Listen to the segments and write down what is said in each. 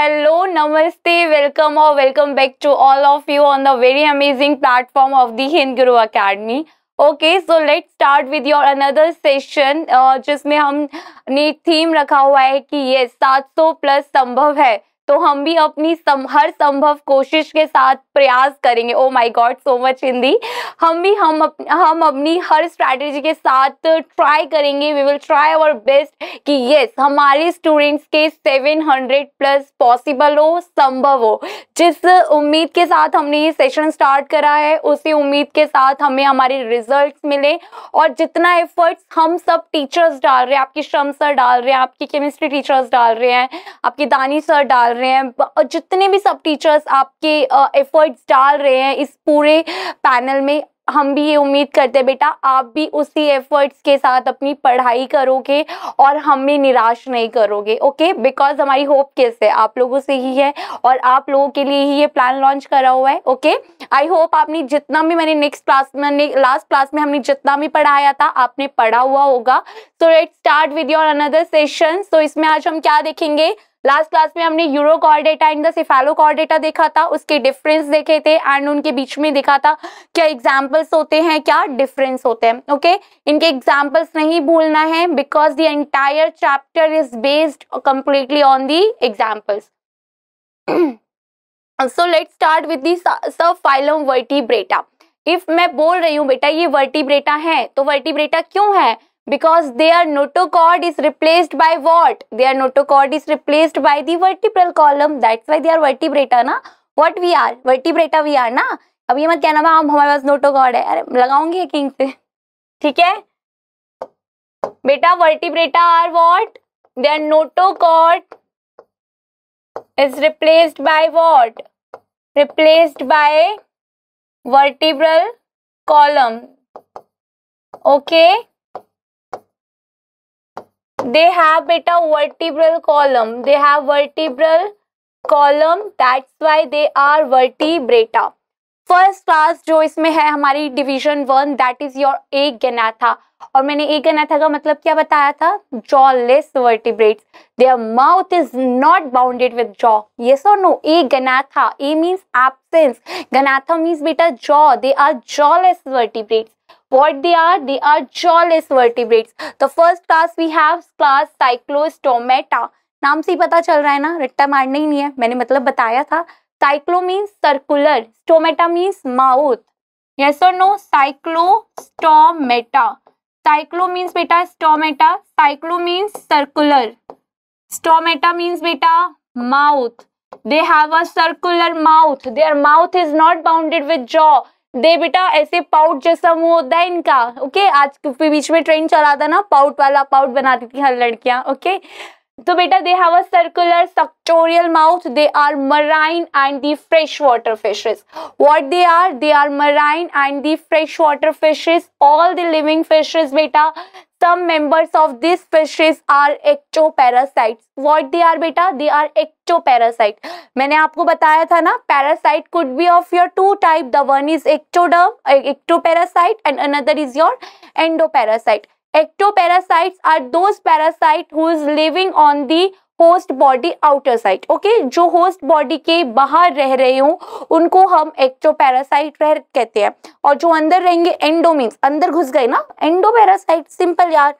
Hello नमस्ते welcome और welcome back to all of you on the very amazing platform of the Hind Guru academy okay so let start with your another session जिसमें हम हमने theme रखा हुआ है कि ये सौ प्लस संभव है तो हम भी अपनी सम, हर संभव कोशिश के साथ प्रयास करेंगे oh my god so much Hindi हम भी हम हम अपनी हर स्ट्रैटेजी के साथ ट्राई करेंगे we will try our best कि येस हमारे स्टूडेंट्स के 700 प्लस पॉसिबल हो संभव हो जिस उम्मीद के साथ हमने ये सेशन स्टार्ट करा है उसी उम्मीद के साथ हमें हमारे रिजल्ट मिले और जितना एफर्ट्स हम सब टीचर्स डाल रहे हैं आपके श्रम सर डाल रहे हैं आपके केमिस्ट्री टीचर्स डाल रहे हैं आपके दानी सर डाल रहे रहे हैं और जितने भी सब टीचर्स आपके एफर्ट्स डाल रहे हैं इस पूरे पैनल में हम भी ये उम्मीद करते हैं बेटा आप भी उसी एफर्ट्स के साथ अपनी पढ़ाई करोगे और हमें निराश नहीं करोगे ओके बिकॉज हमारी होप किस है आप लोगों से ही है और आप लोगों के लिए ही ये प्लान लॉन्च करा हुआ है ओके आई होप आपने जितना भी मैंने नेक्स्ट क्लास में लास्ट क्लास में हमने जितना भी पढ़ाया था आपने पढ़ा हुआ होगा so let start with your another session so इसमें आज हम क्या देखेंगे लास्ट क्लास में हमने urochordata and the cephalochordata देखा था उसके डिफरेंस देखे थे एंड उनके बीच में देखा था क्या एग्जाम्पल्स होते हैं क्या डिफरेंस होते हैं ओके okay? इनके एग्जाम्पल्स नहीं भूलना है because the entire chapter is based completely on the examples so let start with the sub phylum vertebrata if मैं बोल रही हूँ बेटा ये वर्टिब्रेटा है तो वर्टिब्रेटा क्यों है because their notochord is replaced by what their notochord is replaced by the vertebral column that's why they are vertebrata na what we are vertebrata we are na अब ये मत कहना मैम हमारे पास notochord है अरे लगाऊंगी किंग से ठीक है बेटा vertebrata are what their notochord is replaced by what replaced by vertebral column okay they have beta vertebral column they have vertebral column that's why they are vertebrata first class जो इसमें है हमारी division one that is your agnatha और मैंने agnatha का मतलब क्या बताया था jawless vertebrates their mouth is not bounded with jaw ये so no agnatha a means absence gnatha means बेटा jaw they are jawless vertebrate what they are they are jawless vertebrates the first class we have class cyclostomata नाम से ही पता चल रहा है ना रट्टा मारना ही नहीं है मैंने मतलब बताया था cyclo means circular stomata means mouth yes और नो साइक्लोस्टोमेटा साइक्लो मीन्स बेटा stomata cyclo means circular stomata means बेटा mouth they have a circular mouth their mouth is not bounded with jaw they बेटा ऐसे pout जैसा मुंह होता है इनका ओके आज तो बीच में ट्रेन चला था ना पाउट वाला पाउट बनाती थी हर लड़कियां ओके तो बेटा they have a circular suctorial mouth they are marine and the fresh water fishes what they are they are marine and the fresh water fishes all the living fishes बेटा some members of these fishes are ectoparasites what they are beta they are ectoparasite मैंने आपको बताया था ना parasite could be of your two type the one is ectoderm ectoparasite and another is your endoparasite ectoparasites are those parasite who is living on the host body outer side okay जो host body के बाहर रह रहे हो उनको हम ectoparasite रह कहते हैं और जो अंदर रहेंगे एंडो मीन्स अंदर घुस गए ना एंडो पैरासाइट सिंपल यार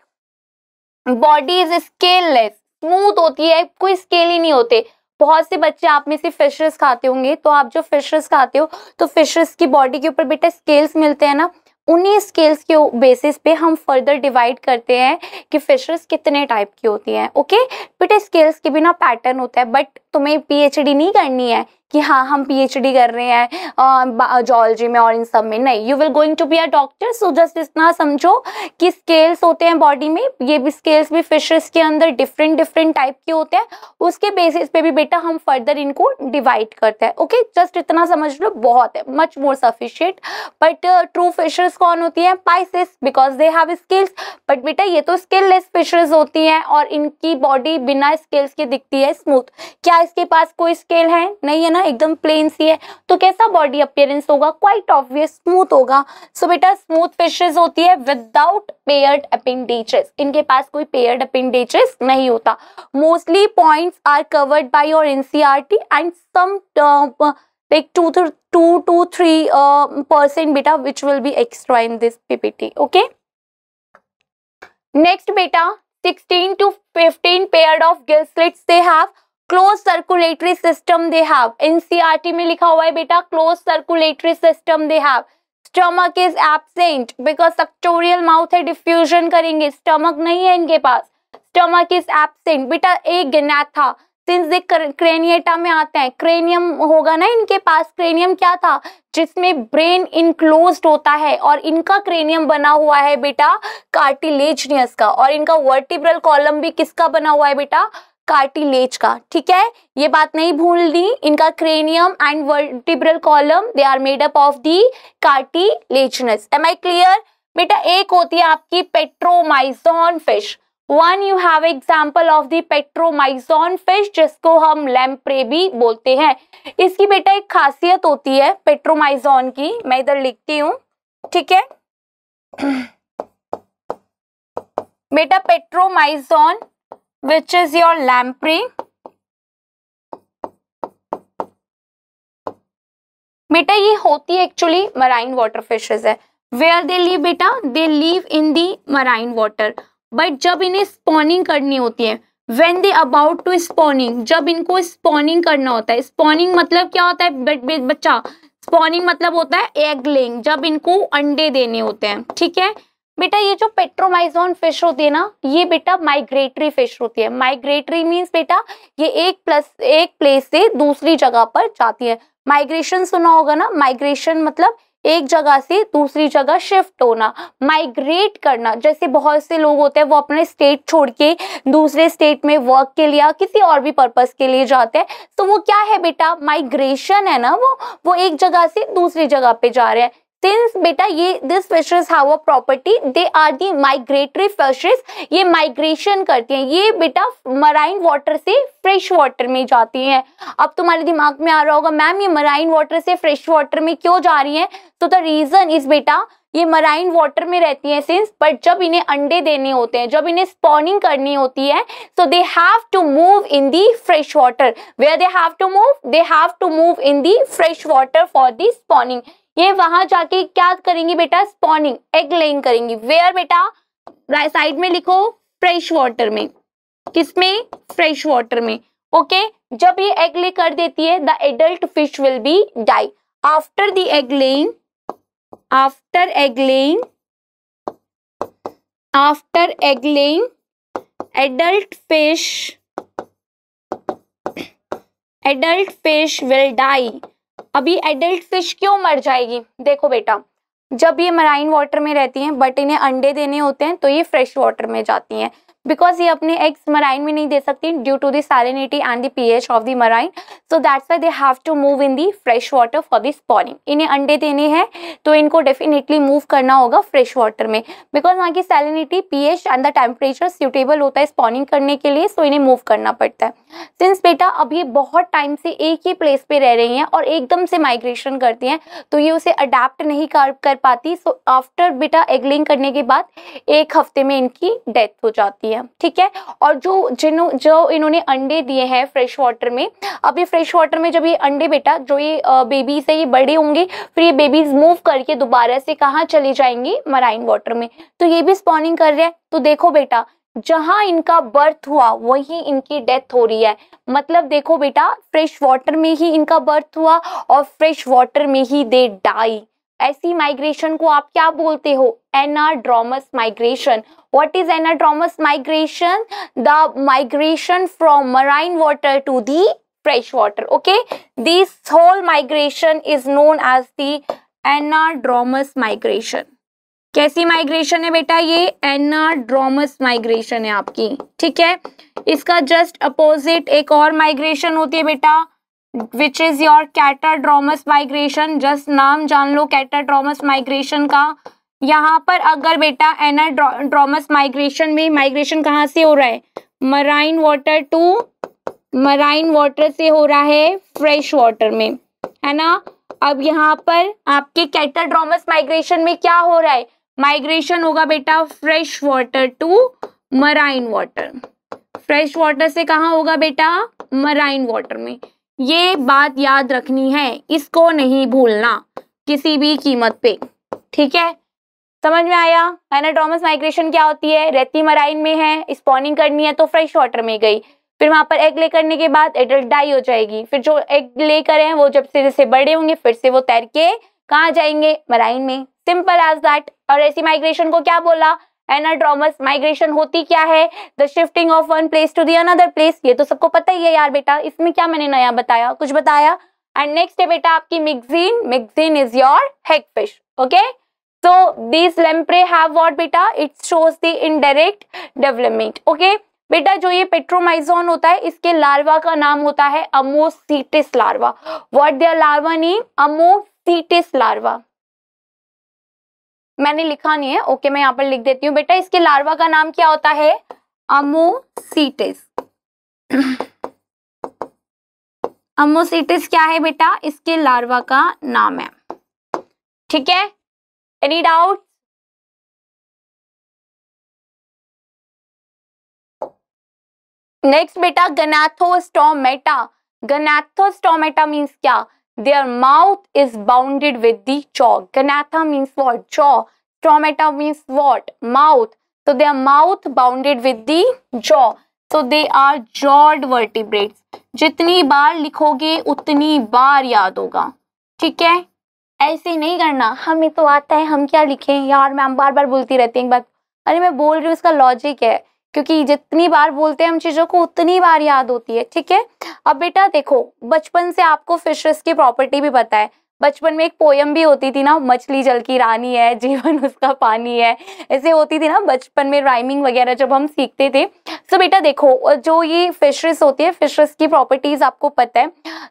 बॉडी इज स्केललेस स्मूथ होती है कोई स्केल ही नहीं होते बहुत से बच्चे आप में से फिशेस खाते होंगे तो आप जो फिशेस खाते हो तो फिशेस की बॉडी के ऊपर बेटा स्केल्स मिलते हैं ना उन्हीं स्केल्स के बेसिस पे हम फर्दर डिवाइड करते हैं कि फिशर्स कितने टाइप की होती हैं ओके बेटा स्केल्स के बिना पैटर्न होता है बट तुम्हें पीएचडी नहीं करनी है कि हाँ हम पीएचडी कर रहे हैं जोलॉजी में और इन सब में नहीं you will going to be a doctor so just इतना समझो कि स्केल्स होते हैं बॉडी में ये भी स्केल्स भी फिशेस के अंदर डिफरेंट डिफरेंट टाइप के होते हैं उसके बेसिस पे भी बेटा हम फर्दर इनको डिवाइड करते हैं ओके जस्ट इतना समझ लो बहुत है much more sufficient but true fishes कौन होती हैं pisces because they have scales but बेटा ये तो स्केललेस फिशेस होती हैं और इनकी बॉडी बिना स्केल्स के दिखती है स्मूथ क्या क्या इसके पास कोई स्केल है नहीं है ना एकदम प्लेन सी है तो कैसा बॉडी अपियरेंस होगा क्वाइट ऑब्वियस स्मूथ होगा सो बेटा स्मूथ फिशेज होती है विदाउट पेयर्ड अपेंडेजेस इनके पास कोई पेयर्ड अपेंडेजेस नहीं होता mostly points are covered by your NCERT and some like two two two three percent बेटा which will be extra in this PPT okay next बेटा next beta 16 to 15 paired of gill slits they have close circulatory system they have NCERT में लिखा हुआ है बेटा close circulatory system they have stomach is absent because suctorial mouth है diffusion करेंगे stomach नहीं है इनके पास स्टमक इज एबसेंट बेटा एक गनाथा सिंस दे क्रेनिएटा में आते हैं क्रेनियम होगा ना इनके पास क्रेनियम क्या था जिसमें ब्रेन इनक्लोज होता है और इनका क्रेनियम बना हुआ है बेटा कार्टिलेजनियस का और इनका वर्टिब्रल कॉलम भी किसका बना हुआ है बेटा कार्टिलेज का ठीक है ये बात नहीं भूलनी इनका cranium and vertebral column they are made up of the cartilaginous am I clear बेटा एक होती है आपकी petromyzon fish one you have example of the petromyzon fish जिसको हम लैम्प्रे भी बोलते हैं इसकी बेटा एक खासियत होती है पेट्रोमाइजॉन की मैं इधर लिखती हूँ ठीक है बेटा petromyzon which is your lamprey. बेटा ये होती है एक्चुअली मराइन वाटर फिशेज है वेयर दे लीव बेटा they live in the marine water but जब इन्हें स्पॉनिंग करनी होती है when they about to spawning जब इनको स्पॉनिंग करना होता है स्पॉनिंग मतलब क्या होता है बच्चा स्पॉनिंग मतलब होता है एग लेइंग जब इनको अंडे देने होते हैं ठीक है बेटा ये जो पेट्रोमाइजोन फिश होती है ना ये बेटा माइग्रेटरी फिश होती है माइग्रेटरी मीन्स बेटा ये एक प्लस एक प्लेस से दूसरी जगह पर जाती है माइग्रेशन सुना होगा ना माइग्रेशन मतलब एक जगह से दूसरी जगह शिफ्ट होना माइग्रेट करना जैसे बहुत से लोग होते हैं वो अपने स्टेट छोड़ के दूसरे स्टेट में वर्क के लिए किसी और भी पर्पस के लिए जाते हैं तो वो क्या है बेटा माइग्रेशन है ना वो वो एक जगह से दूसरी जगह पे जा रहे हैं सिंस बेटा ये this fishes have a property they are the migratory fishes ये माइग्रेशन करती हैं ये बेटा मराइन वाटर से फ्रेश वाटर में जाती हैं अब तुम्हारे दिमाग में आ रहा होगा मैम ये मराइन वाटर से फ्रेश वाटर में क्यों जा रही हैं तो द रीज़न इज बेटा ये मराइन वाटर में रहती हैं सिंस बट जब इन्हें अंडे देने होते हैं जब इन्हें स्पॉनिंग करनी होती है so they have to move in the fresh water where they have to move they have to move in the fresh water for the spawning ये वहां जाके क्या करेंगी बेटा स्पॉनिंग एग लेइंग करेंगी वेयर बेटा साइड में लिखो फ्रेश वाटर में किसमें फ्रेश वाटर में ओके जब ये एग ले कर देती है the adult fish will be die after the egg laying after egg laying after egg laying adult fish adult fish will die अभी एडल्ट फिश क्यों मर जाएगी देखो बेटा जब ये मराइन वाटर में रहती हैं बट इन्हें अंडे देने होते हैं तो ये फ्रेश वाटर में जाती हैं बिकॉज ये अपने एग्स मराइन में नहीं दे सकती due to the salinity and the P H of the marine so that's why they have to move in the fresh water for the spawning इन्हें अंडे देने हैं तो इनको डेफिनेटली मूव करना होगा फ्रेश वाटर में बिकॉज वहाँ की salinity P H and the temperature suitable होता है स्पॉनिंग करने के लिए सो इन्हें मूव करना पड़ता है सिंस बेटा अभी बहुत टाइम से एक ही प्लेस पर रह रही हैं और एकदम से माइग्रेशन करती हैं तो ये उसे अडेप्ट नहीं कर, कर पाती सो आफ्टर बेटा एगलिंग करने के बाद एक हफ्ते में इनकी डेथ हो जाती है किया ठीक है और जो जिन्हों जो इन्होंने अंडे दिए हैं फ्रेश वाटर में अब ये फ्रेश वाटर में जब ये अंडे बेटा जो ये बेबीज है ये बड़े होंगे फिर ये बेबीज मूव करके दोबारा से कहाँ चले जाएंगे मराइन वाटर में तो ये भी स्पॉनिंग कर रहे हैं तो देखो बेटा जहां इनका बर्थ हुआ वहीं इनकी डेथ हो रही है मतलब देखो बेटा फ्रेश वाटर में ही इनका बर्थ हुआ और फ्रेश वाटर में ही दे डाई ऐसी माइग्रेशन को आप क्या बोलते हो anadromous migration what is anadromous migration the migration from marine water to the fresh water okay this whole migration is known as the anadromous migration कैसी माइग्रेशन है बेटा ये एनाड्रोमस माइग्रेशन है आपकी ठीक है इसका जस्ट अपोजिट एक और माइग्रेशन होती है बेटा which is your catadromous migration just नाम जान लो कैटाड्रोमस माइग्रेशन का यहाँ पर अगर बेटा एनाड्रोमस माइग्रेशन में माइग्रेशन कहाँ से हो रहा है marine water to marine water से हो रहा है फ्रेश वाटर में है ना अब यहाँ पर आपके कैटाड्रोमस माइग्रेशन में क्या हो रहा है माइग्रेशन होगा बेटा fresh water to marine water fresh water से कहाँ होगा बेटा मराइन वाटर में ये बात याद रखनी है इसको नहीं भूलना किसी भी कीमत पे ठीक है समझ में आया एनाटॉमस माइग्रेशन क्या होती है रेती मराइन में है स्पॉनिंग करनी है तो फ्रेश वाटर में गई फिर वहां पर एग ले करने के बाद एडल्ट डाई हो जाएगी फिर जो एग ले करे हैं वो जब से जैसे बड़े होंगे फिर से वो तैर के कहाँ जाएंगे मराइन में सिंपल एज दैट और ऐसी माइग्रेशन को क्या बोला एनाड्रोमस माइग्रेशन होती क्या है the shifting of one place to the another place ये तो सबको पता ही है यार बेटा इसमें क्या मैंने नया बताया कुछ बताया एंड नेक्स्ट है बेटा आपकी myxine myxine is your hagfish okay so these lamprey have what beta it shows the indirect development okay बेटा जो ये पेट्रोमाइजोन होता है इसके लार्वा का नाम होता है ammocoetes larva what their larva name ammocoetes larva मैंने लिखा नहीं है ओके मैं यहाँ पर लिख देती हूँ बेटा इसके लार्वा का नाम क्या होता है अमोसीटिस अमोसीटिस क्या है बेटा इसके लार्वा का नाम है ठीक है एनी डाउट नेक्स्ट बेटा गनाथोस्टोमेटा गनाथोस्टोमेटा मीन्स क्या their mouth is bounded with the jaw. Ganatha means what? Jaw. Stomata means what? Mouth. So their mouth bounded with the jaw. So they are jawed vertebrates. jitni बार likhoge utni बार yaad hoga theek hai aise nahi karna hame to aata hai hum kya likhe yaar ma'am bar bar bolti rehti हैं ek baat अरे मैं बोल रही हूँ इसका logic है क्योंकि जितनी बार बोलते हैं हम चीज़ों को उतनी बार याद होती है ठीक है अब बेटा देखो बचपन से आपको फिशरस की प्रॉपर्टी भी पता है बचपन में एक पोयम भी होती थी ना मछली जल की रानी है जीवन उसका पानी है ऐसे होती थी ना बचपन में राइमिंग वगैरह जब हम सीखते थे सो बेटा देखो जो ये फिशरेस होती है फिशरेस की प्रॉपर्टीज आपको पता है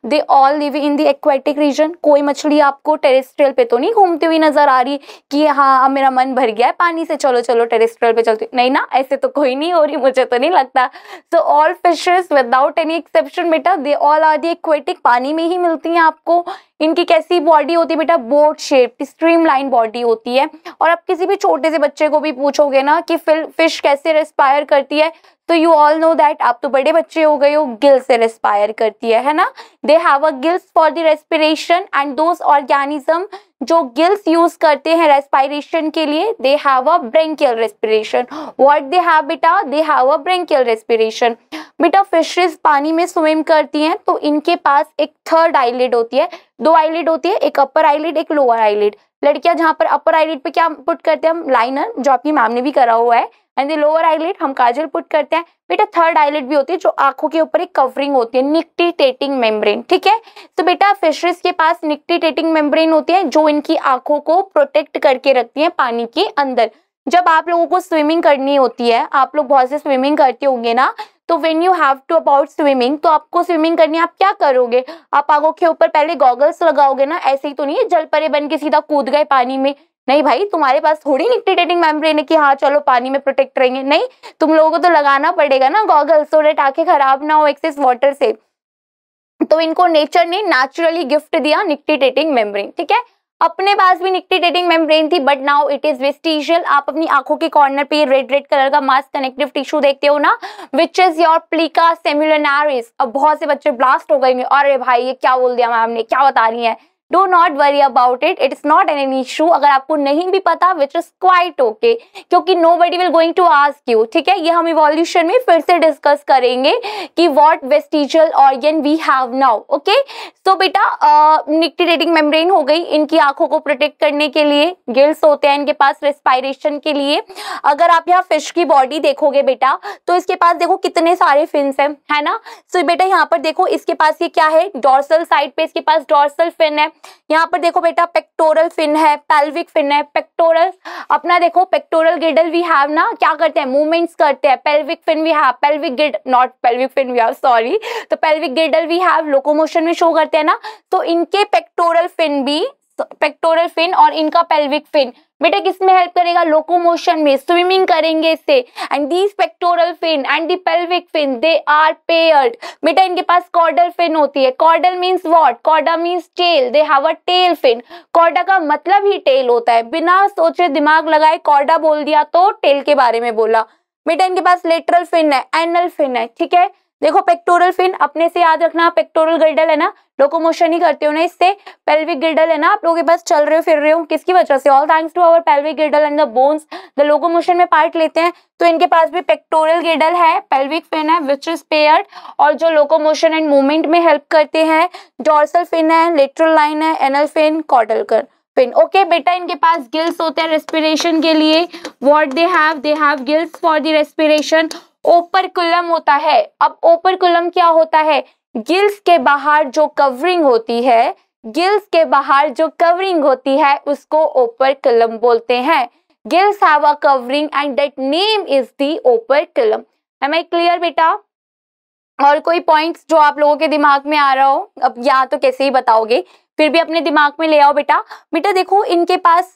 they all live in the aquatic region कोई मछली आपको टेरेस्ट्रियल पे तो नहीं घूमती हुई नजर आ रही कि हाँ अब मेरा मन भर गया है पानी से चलो चलो टेरेस्ट्रियल पे चलती नहीं ना ऐसे तो कोई नहीं हो रही मुझे तो नहीं लगता so all fishes without any exception बेटा they all are the aquatic पानी में ही मिलती हैं आपको इनकी कैसी बॉडी होती है बेटा boat shape streamline body होती है और आप किसी भी छोटे से बच्चे को भी पूछोगे ना कि फिर फिश कैसे रेस्पायर करती है तो यू ऑल नो दैट आप तो बड़े बच्चे हो गए हो गिल से रेस्पायर करती है है ना they have a gills for the respiration and those organism जो गिल्स यूज करते हैं रेस्पायरेशन के लिए they have a branchial respiration what they have बेटा they have a branchial respiration बेटा फिशेस पानी में स्विम करती हैं तो इनके पास एक थर्ड आईलिड होती है दो आईलिड होती है एक अपर आईलिड एक लोअर आईलिड लड़कियां जहां पर अपर आईलिड पे क्या पुट करते हैं हम लाइनर जो आपकी मैम ने भी करा हुआ है एंड दी लोअर आईलेट हम काजल पुट करते हैं बेटा थर्ड आईलेट भी होती है जो आंखों के ऊपर एक कवरिंग होती है निकटीटेटिंग मेम्ब्रेन ठीक है तो बेटा फिशेस के पास निकटीटेटिंग मेम्ब्रेन होती है जो इनकी आंखों को प्रोटेक्ट करके रखती है पानी के अंदर जब आप लोगों को स्विमिंग करनी होती है आप लोग बहुत से स्विमिंग करते होंगे ना तो when you have to about swimming तो आपको स्विमिंग करनी आप क्या करोगे आप आंखों के ऊपर पहले गॉगल्स लगाओगे ना ऐसे ही तो नहीं है जल परे बन के सीधा कूद गए पानी में नहीं भाई तुम्हारे पास थोड़ी निफ्टी डेटिंग मेम्ब्रेन है कि हाँ चलो पानी में प्रोटेक्ट रहेंगे नहीं तुम लोगों को तो लगाना पड़ेगा ना गॉगल सो डेट आंखें खराब ना हो एक्सेस वाटर से तो इनको नेचर ने नेचुरली गिफ्ट दिया निक्टिटेटिंग मेम्ब्रेन ठीक है अपने पास भी निक्टिटेटिंग मेम्ब्रेन थी but now it is vestigial आप अपनी आंखों के कॉर्नर पे रेड रेड कलर का मास्क कनेक्टिव टिश्यू देखते हो ना which is your plica semilunaris अब बहुत से बच्चे ब्लास्ट हो गएंगे अरे भाई ये क्या बोल दिया मैम ने क्या बता रही है do not worry about it it is not an an issue अगर आपको नहीं भी पता विच इज क्वाइट ओके क्योंकि nobody will going to ask you ठीक है ये हम इवोल्यूशन में फिर से डिस्कस करेंगे कि what vestigial organ we have now okay so बेटा निक्टिडेटिंग मेम्ब्रेन हो गई इनकी आंखों को प्रोटेक्ट करने के लिए गिल्स होते हैं इनके पास रेस्पायरेशन के लिए अगर आप यहाँ फिश की बॉडी देखोगे बेटा तो इसके पास देखो कितने सारे फिन्स हैं है ना सो so, बेटा यहाँ पर देखो इसके पास ये क्या है डॉर्सल साइड पे इसके पास डॉर्सल फिन है यहाँ पर देखो बेटा पेक्टोरल फिन है पेल्विक फिन है पेक्टोरल अपना देखो पेक्टोरल गिडल वी हैव ना क्या करते हैं मूवमेंट्स करते हैं pelvic fin we have pelvic गिड not pelvic fin we have sorry तो pelvic girdle we have locomotion में शो करते हैं ना तो इनके पेक्टोरल फिन भी पेक्टोरल तो फिन और इनका पेल्विक फिन बेटा किसमें हेल्प करेगा लोकोमोशन में स्विमिंग करेंगे इससे and these pectoral fin and the pelvic fin they are paired बेटा इनके पास कॉर्डल फिन होती है caudal means what cauda means tail they have a tail fin cauda का मतलब ही टेल होता है बिना सोचे दिमाग लगाए कॉर्डा बोल दिया तो टेल के बारे में बोला बेटा इनके पास लेटरल फिन है एनल फिन है ठीक है देखो पेक्टोरल फिन अपने से याद रखना पेक्टोरल गर्डल है ना लोकोमोशन ही करते हो ना इससे पेल्विक गिर्डल है ना आप लोगों के पास चल रहे हो फिर रहे हो किसकी वजह से all thanks to our pelvic girdle and the bones the locomotion में पार्ट लेते हैं तो इनके पास भी पेक्टोरियल गिडल है पेल्विक फिन है विच इज पेयर और जो लोकोमोशन एंड मूवमेंट में हेल्प करते हैं डॉर्सल फिन है लेट्रल लाइन है एनल फिन कॉडल कर फिन ओके बेटा इनके पास गिल्स होते हैं रेस्पिरेशन के लिए what they have they have gills for the respiration operculum होता है अब ओपरकुलम क्या होता है गिल्स के बाहर जो कवरिंग होती है गिल्स के बाहर जो कवरिंग होती है उसको ओपर कलम बोलते हैं gills have a covering and that name is the operculum M I clear बेटा और कोई पॉइंट्स जो आप लोगों के दिमाग में आ रहा हो अब यहाँ तो कैसे ही बताओगे फिर भी अपने दिमाग में ले आओ बेटा बेटा देखो इनके पास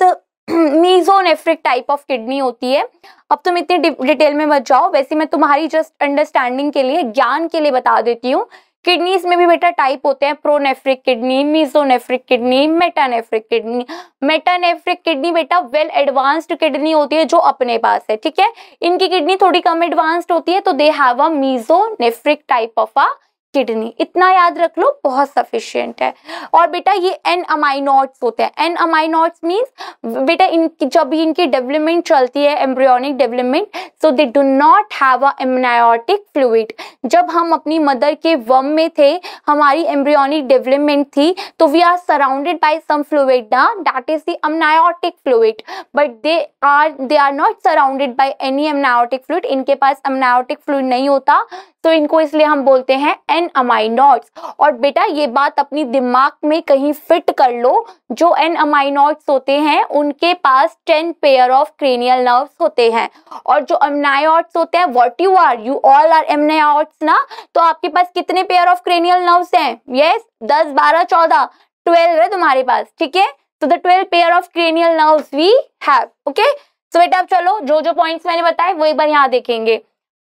मीजोनेफ्रिक टाइप ऑफ किडनी होती है अब तुम इतनी डिटेल में मत जाओ वैसे मैं तुम्हारी जस्ट अंडरस्टैंडिंग के लिए ज्ञान के लिए बता देती हूँ किडनीज में भी बेटा टाइप होते हैं pronephric kidney mesonephric kidney metanephric kidney metanephric kidney बेटा वेल एडवांस्ड किडनी होती है जो अपने पास है ठीक है इनकी किडनी थोड़ी कम एडवांस्ड होती है तो they have a mesonephric type of a kidney इतना याद रख लो बहुत सफिशियंट है और बेटा ये एन अमाइनोट्स होते हैं एन अमाइनोट्स मीन्स बेटा इनकी जब भी इनकी डेवलपमेंट चलती है embryonic development so they do not have a amniotic fluid जब हम अपनी मदर के वम में थे हमारी एम्ब्रियोनिक डेवलपमेंट थी तो we are surrounded by some fluid ना that is the amniotic fluid but they are they are not surrounded by any amniotic fluid इनके पास एमनायोटिक फ्लूड नहीं होता तो इनको इसलिए हम बोलते हैं एन अमाइनोट्स और बेटा ये बात अपनी दिमाग में कहीं फिट कर लो जो एन अमाइनोट्स होते हैं उनके पास ten pair of cranial nerves होते हैं और जो एमनाइट्स होते हैं what you are you all are amniotes ना तो आपके पास कितने पेयर ऑफ क्रेनियल नर्व्स हैं यस दस बारह चौदह ट्वेल्व है तुम्हारे पास ठीक है तो the twelve pair of cranial nerves we have okay बेटा अब चलो जो जो पॉइंट्स मैंने बताए वो एक बार यहाँ देखेंगे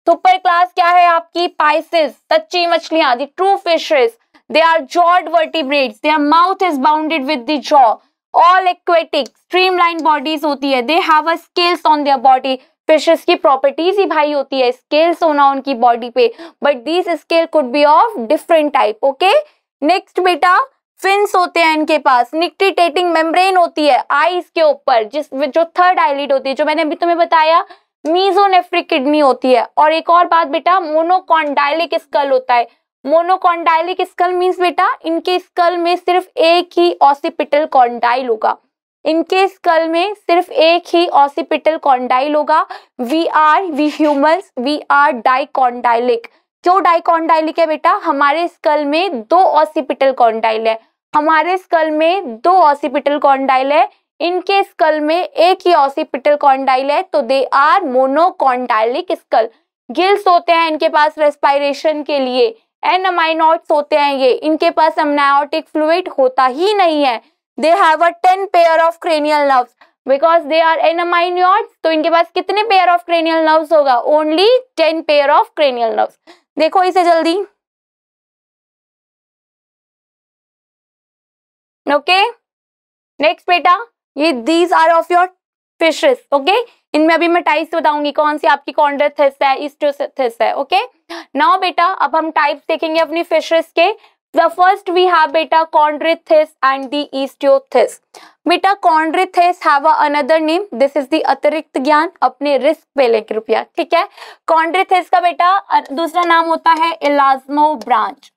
सुपर क्लास क्या है आपकी पाइसिस सच्ची मछलियां the true fishes they are jawed vertebrates are mouth is bounded with the jaw all aquatic streamline bodies होती है they have a scales on their body fishes की प्रॉपर्टीज ही भाई होती है स्केल्स होना उनकी बॉडी पे but this scale could be of different type okay next बेटा फिन्स होते हैं इनके पास निक्टिटेटिंग मेम्ब्रेन होती है आईज के ऊपर जिस जो थर्ड आईलिड होती है जो मैंने अभी तुम्हें बताया मीजोनेफ्रिक किडनी होती है और एक और बात बेटा मोनोकॉन्डाइलिक स्कल होता है मोनोकॉन्डाइलिक स्कल मीन्स बेटा इनके स्कल में सिर्फ एक ही ऑसिपिटल कॉन्डाइल होगा इनके स्कल में सिर्फ एक ही ऑसिपिटल कॉन्डाइल होगा we are we humans we are dicondylic क्यों डाइकॉन्डाइलिक है बेटा हमारे स्कल में दो ऑसिपिटल कॉन्डाइल है हमारे स्कल में दो ऑसिपिटल कॉन्डाइल है इनके स्कल में एक ही ऑसिपिटल कॉन्डाइल है तो they are monocondylic skull gills होते हैं इनके पास रेस्पायरेशन के लिए एंड अमाइनॉट्स होते हैं ये इनके पास अमनायोटिक फ्लूड होता ही नहीं है they have a ten pair of cranial nerve because they are an amniotes तो इनके पास कितने पेयर ऑफ क्रेनियल नर्व होगा only ten pair of cranial nerve देखो इसे जल्दी ओके okay? नेक्स्ट बेटा ये these are of your fishes okay इनमें अभी मैं टाइप्स बताऊंगी कौन सी आपकी कॉन्ड्रेथिस है इस्टोथिस है ओके नाउ बेटा अब हम टाइप्स देखेंगे अपनी फिशेस के द फर्स्ट वी हैव बेटा कॉन्ड्रेथिस एंड द ईस्टियोथिस बेटा Chondrichthyes have another name this is the अतिरिक्त ज्ञान अपने रिस्क पे ले कृपया ठीक है कॉन्ड्रेथिस का बेटा दूसरा नाम होता है elasmobranch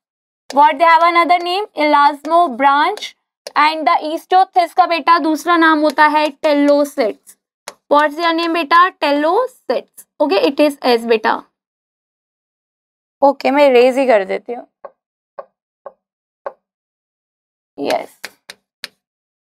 what they have another name elasmobranch and the Osteichthyes का बेटा दूसरा नाम होता है टेलोसिट्स व्हाट्स योर नेम बेटा टेलोसिट्स ओके इट इज एस बेटा ओके मैं रेज ही कर देती हूँ यस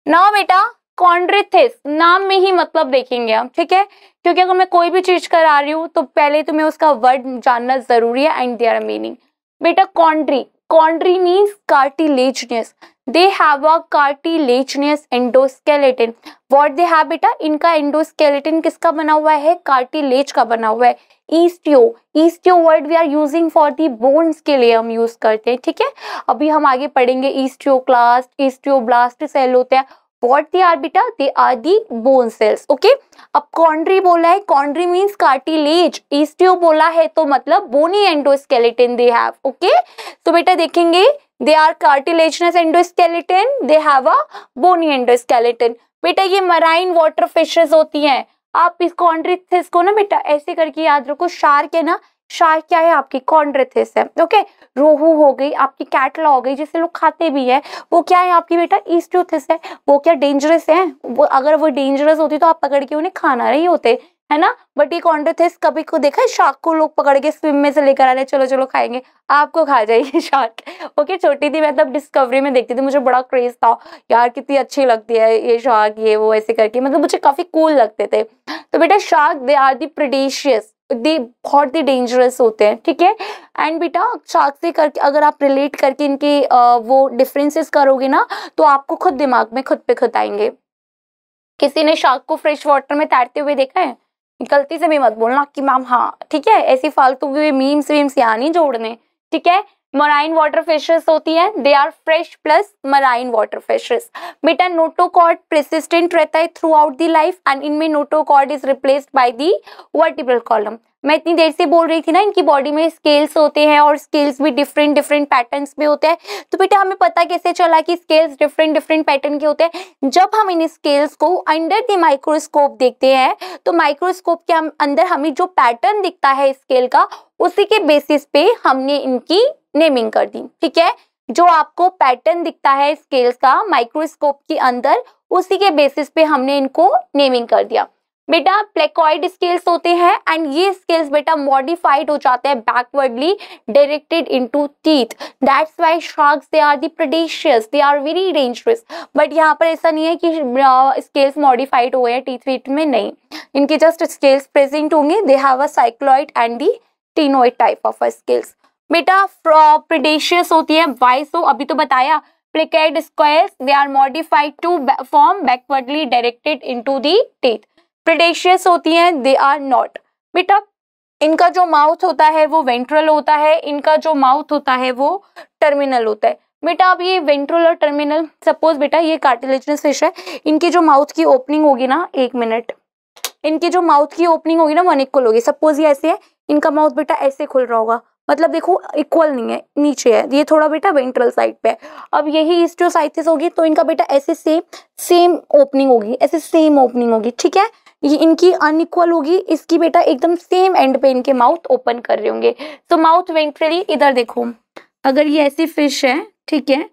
नाउ बेटा कॉन्ड्रिथिस नाम में ही मतलब देखेंगे हम ठीक है क्योंकि अगर मैं कोई भी चीज करा रही हूँ तो पहले तुम्हें तो उसका वर्ड जानना जरूरी है एंड देर मीनिंग बेटा chondri chondri means cartilaginous they have a cartilaginous endoskeleton what they have बेटा इनका एंडोस्केलेटिन किसका बना हुआ है कार्टिलेज का बना हुआ है osteo osteo word we are using for the bones के लिए हम यूज करते हैं ठीक है अभी हम आगे पढ़ेंगे ईस्टियो क्लास्ट ईस्टियो ब्लास्ट सेल होते हैं वॉट दे आर बेटा they are the bone cells okay अब कॉन्ड्री बोला है कॉन्ड्री मीन्स कार्टिलेज ईस्टियो बोला है तो मतलब बोनी एंडोस्केलेटिन दे हैव ओके तो बेटा देखेंगे they are cartilaginous endoskeleton they have a bony endoskeleton बेटा ये मराइन वाटर फिशेज होती हैं आप इस कॉन्ड्रिथिस को ना बेटा ऐसे करके याद रखो शार्क है ना शार्क क्या है आपकी कॉन्ड्रिथिस है ओके रोहू हो गई आपकी कैटला हो गई जिसे लोग खाते भी है वो क्या है आपकी बेटा ईस्टोथिस है वो क्या डेंजरस है वो अगर वो डेंजरस होती तो आप पकड़ के उन्हें खाना नहीं होते है ना बट ये थे कभी को देखा है शार्क को लोग पकड़ के स्विम में से लेकर आ रहे हैं चलो चलो खाएंगे आपको खा जाइए शार्क ओके छोटी थी मैं तब डिस्कवरी में देखती थी मुझे बड़ा क्रेज था यार कितनी अच्छी लगती है ये शार्क ये वो ऐसे करके मतलब मुझे काफी कूल लगते थे तो बेटा shark they are the predaceous they बहुत ही डेंजरस होते हैं ठीक है एंड बेटा शार्क से करके अगर आप रिलेट करके इनके वो डिफरेंसेस करोगे ना तो आपको खुद दिमाग में खुद पे खुद आएंगे किसी ने शार्क को फ्रेश वाटर में तैरते हुए देखा है गलती से भी मत बोलना कि मैम हाँ ठीक है ऐसी फालतू की मीम्स वीम्स यहाँ नहीं जोड़ने ठीक है मराइन वाटर फिशेस होती है they are fresh plus marine water fishes बेटा नोटोकॉर्ड प्रिसिस्टेंट रहता है throughout the life and इनमें notochord is replaced by the vertebral column मैं इतनी देर से बोल रही थी ना इनकी बॉडी में स्केल्स होते हैं और स्केल्स भी डिफरेंट डिफरेंट पैटर्न्स में होते हैं तो बेटा हमें पता कैसे चला कि स्केल्स डिफरेंट डिफरेंट पैटर्न के होते हैं जब हम इन स्केल्स को अंडर द माइक्रोस्कोप देखते हैं तो माइक्रोस्कोप के अंदर हमें जो पैटर्न दिखता है स्केल का उसी के बेसिस पे हमने इनकी नेमिंग कर दी ठीक है जो आपको पैटर्न दिखता है स्केल्स का माइक्रोस्कोप के अंदर उसी के बेसिस पे हमने इनको नेमिंग कर दिया बेटा प्लेकॉइड स्केल्स होते हैं एंड ये स्केल्स बेटा मॉडिफाइड हो जाते हैं backwardly directed into teeth that's why sharks they are the predaceous they are very dangerous but यहाँ पर ऐसा नहीं है कि स्केल्स मॉडिफाइड हुए हैं टीथ वीट में नहीं इनके जस्ट स्केल्स प्रेजेंट होंगे they have a cycloid and the ctenoid type of scales बेटा प्रिडेशियस होती है वाइस हो अभी तो बताया प्रिकेड स्क्वायर्स they are modified to form backwardly directed into the teeth predaceous होती हैं दे आर नॉट बेटा इनका जो माउथ होता है वो वेंट्रल होता है इनका जो माउथ होता है वो टर्मिनल होता है बेटा अब ये वेंट्रल और टर्मिनल सपोज बेटा ये कार्टिलेजनस फिश है इनकी जो माउथ की ओपनिंग होगी ना एक मिनट इनकी जो माउथ की ओपनिंग होगी ना वन इक्वल होगी सपोज ये ऐसे है इनका माउथ बेटा ऐसे खुल रहा होगा मतलब देखो इक्वल नहीं है नीचे है ये थोड़ा बेटा वेंट्रल साइड पे है अब यही इस्टोसाइथिस होगी तो इनका बेटा ऐसे सेम सेम ओपनिंग होगी ऐसे सेम ओपनिंग होगी ठीक है ये इनकी अनइक्वल होगी इसकी बेटा एकदम सेम एंड पे इनके माउथ ओपन कर रहे होंगे तो माउथ वेंट्रली इधर देखो अगर ये ऐसी फिश है ठीक है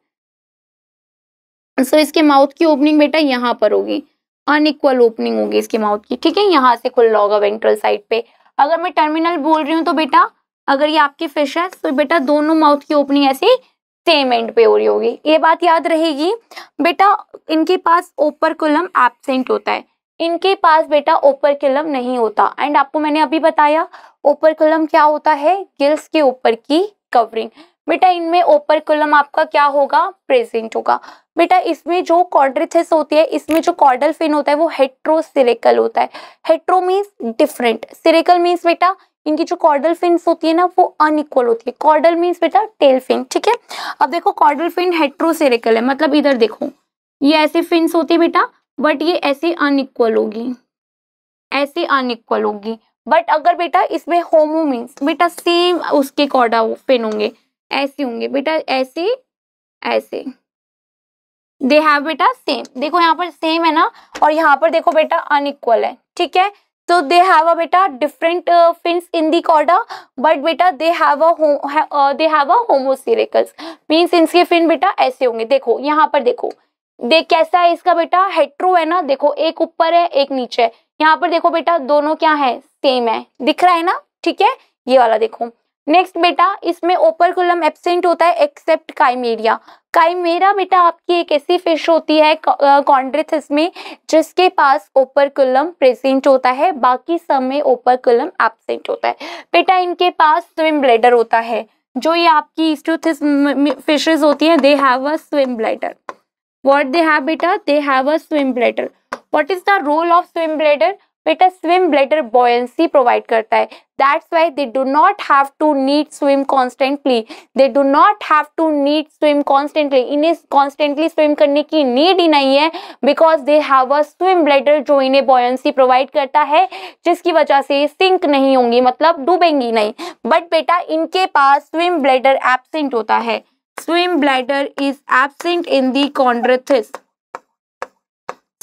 सो तो इसके माउथ की ओपनिंग बेटा यहाँ पर होगी अनइक्वल ओपनिंग होगी इसके माउथ की ठीक है यहाँ से रहा होगा वेंट्रल साइड पे अगर मैं टर्मिनल बोल रही हूँ तो बेटा अगर ये आपकी फिश है तो बेटा दोनों माउथ की ओपनिंग ऐसी सेम एंड पे हो रही होगी ये बात याद रहेगी बेटा इनके पास ओपर कुलम एबसेंट होता है इनके पास बेटा ओपर कुलम नहीं होता एंड आपको मैंने अभी बताया ओपर कुलम क्या होता है गिल्स के ऊपर की कवरिंग बेटा इनमें ओपर कुलम आपका क्या होगा प्रेजेंट होगा बेटा इसमें जो कॉर्ड्रिथिस होती है इसमें जो कॉर्डल फिन होता है वो हेट्रोसिरेकल होता है hetero means different cercal means बेटा इनकी जो कॉर्डल फिन होती है ना वो अनइक्वल होती है कॉर्डल मीन्स बेटा टेल फिन ठीक है अब देखो कॉर्डल फिन हेट्रोसेरिकल है मतलब इधर देखो ये ऐसी फिन होती है बेटा बट ये ऐसी अनइक्वल होगी ऐसी अनइक्वल होगी बट अगर बेटा इसमें होमो मीन्स बेटा सेम उसके कॉर्डा फिन होंगे ऐसे होंगे बेटा ऐसे ऐसे दे हैव बेटा सेम देखो यहाँ पर सेम है ना और यहाँ पर देखो बेटा अनइक्वल है ठीक है तो दे हैव अ बेटा डिफरेंट फिंस इन दी कॉर्डा बट बेटा they have a they have a homocercals means इनके फिन बेटा ऐसे होंगे देखो यहाँ पर देखो देख कैसा है इसका बेटा हेट्रो है ना देखो एक ऊपर है एक नीचे है यहाँ पर देखो बेटा दोनों क्या है सेम है दिख रहा है ना ठीक है ये वाला देखो नेक्स्ट बेटा इसमें ओपर कोलम एब्सेंट होता है एक्सेप्ट काइमेरिया काइमेरा बेटा आपकी एक ऐसी फिश होती है कॉन्ड्रेथिस में जिसके पास ओपर कुलम प्रेजेंट होता है बाकी सब में ओपर कुलम एबसेंट होता है बेटा इनके पास स्विम ब्लेडर होता है जो ये आपकी ईस्टोथिस फिशेज होती हैं they have a swim bladder what they have बेटा they have a swim bladder what is the role of swim bladder बेटा स्विम ब्लेडर बॉयसी प्रोवाइड करता है that's why they do not have to need swim constantly they do not have to need swim constantly इन्हें constantly swim करने की need ही नहीं है because they have a swim bladder जो इन्हें बॉयंसी प्रोवाइड करता है जिसकी वजह से सिंक नहीं होंगी मतलब डूबेंगी नहीं बट बेटा इनके पास स्विम ब्लेडर एबसेंट होता है swim bladder is absent in the Chondrichthyes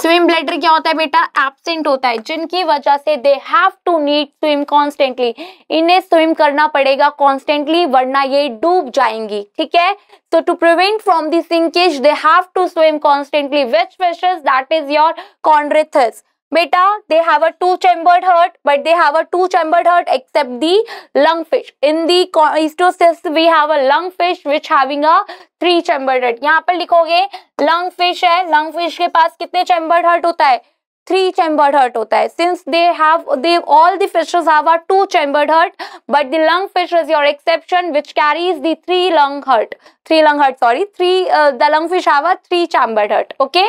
swim bladder क्या होता है बेटा एबसेंट होता है जिनकी वजह से they have to need swim constantly इन्हें स्विम करना पड़ेगा कॉन्स्टेंटली वरना ये डूब जाएंगी ठीक है तो to prevent from sinkage they have to swim constantly which fishes that is your Chondrichthyes Beta, they have a two-chambered heart, but they have a two-chambered heart except the lung fish. In the cystocist, we have a lung fish which having a three-chambered heart. यहाँ पर लिखोगे lung fish है lung fish के पास कितने chambered heart होता है three chambered heart होता है since they have they all the fishes have are two chambered heart but the lung fish is your exception which carries the three lung heart three lung heart sorry three the lung fish have are three chambered heart okay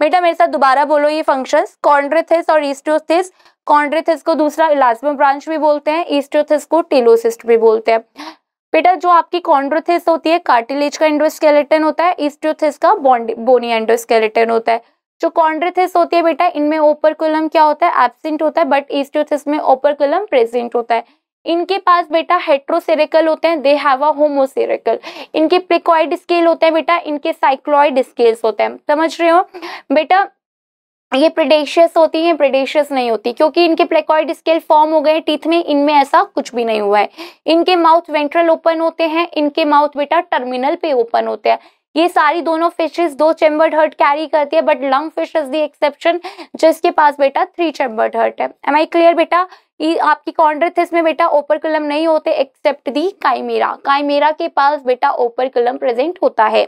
बेटा मेरे साथ दोबारा बोलो ये function कॉन्ड्रेथिस और ईस्टोथिस कॉन्ड्रेथिस को दूसरा इलाजमो branch भी बोलते हैं ईस्टोथिस को टेलोसिस्ट भी बोलते हैं बेटा जो आपकी कॉन्ड्रोथिस होती है कार्टिलेज का एंडोस्केलेटन होता है ईस्टोथिस का बोनी एंडोस्केलेटन होता है जो कॉन्ड्रेथिस होती है बेटा इनमें ओपरकुलम क्या होता है एबसेंट होता है बट ईस्टोथिस में ओपरकुलम प्रेजेंट होता है इनके पास बेटा हेट्रोसेरेकल होते हैं दे हैव अ होमोसेरेकल इनके प्रिकॉइड स्केल होते हैं बेटा इनके साइक्लॉइड स्केल्स होते हैं समझ रहे हो बेटा ये प्रेडेशियस होती है प्रेडेशियस नहीं होती क्योंकि इनके प्लेकॉइड स्केल फॉर्म हो गए टीथ में इनमें ऐसा कुछ भी नहीं हुआ है इनके माउथ वेंट्रल ओपन होते हैं इनके माउथ बेटा टर्मिनल पे ओपन होते हैं ये सारी दोनों फिशेस दो चैम्बर्ड हर्ट कैरी करती है but lung fish is the exception जिसके पास बेटा थ्री चैम्बर्ड हर्ट है एम आई क्लियर बेटा आपकी कॉन्ड्रेथिस में बेटा ओपरकुलम नहीं होते एक्सेप्ट दी काइमेरा काइमेरा के पास बेटा ओपरकुलम प्रेजेंट होता है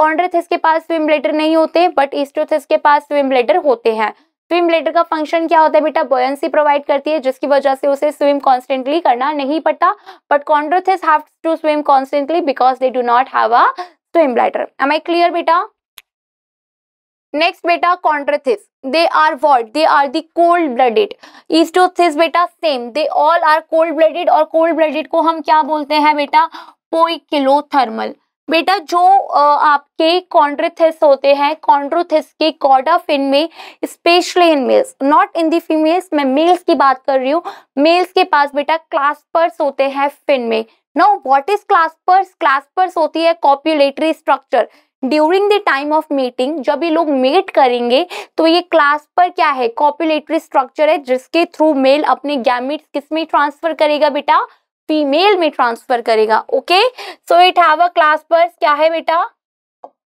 कॉन्ड्रेथिस के पास स्विम ब्लेडर नहीं होते बट ईस्टोथिस के पास स्विम ब्लेडर होते हैं स्विम ब्लेडर का फंक्शन क्या होता है बेटा बॉयंसी प्रोवाइड करती है जिसकी वजह से उसे स्विम कॉन्स्टेंटली करना नहीं पड़ता but Chondrichthyes have to swim constantly because they do not have a swim bladder am I clear बेटा नेक्स्ट बेटा Chondrichthyes they are what they are the cold blooded Osteichthyes बेटा same they all are cold blooded और cold blooded को हम क्या बोलते हैं बेटा पोइकिलोथर्मल बेटा जो आपके कॉन्ट्रोथिस होते हैं कॉन्ट्रोथिस के कॉडाफ में specially in males not in the females मैं मेल्स की बात कर रही हूँ मेल्स के पास बेटा क्लास्पर्स होते हैं फिन में no what is claspers claspers होती है copulatory structure during the time of mating जब ये लोग मीट करेंगे तो ये क्लास पर क्या है कॉपुलेटरी स्ट्रक्चर है जिसके थ्रू मेल अपने गैमिट किस में ट्रांसफर करेगा बेटा फीमेल में ट्रांसफर करेगा ओके सो इट है क्लास पर क्या है बेटा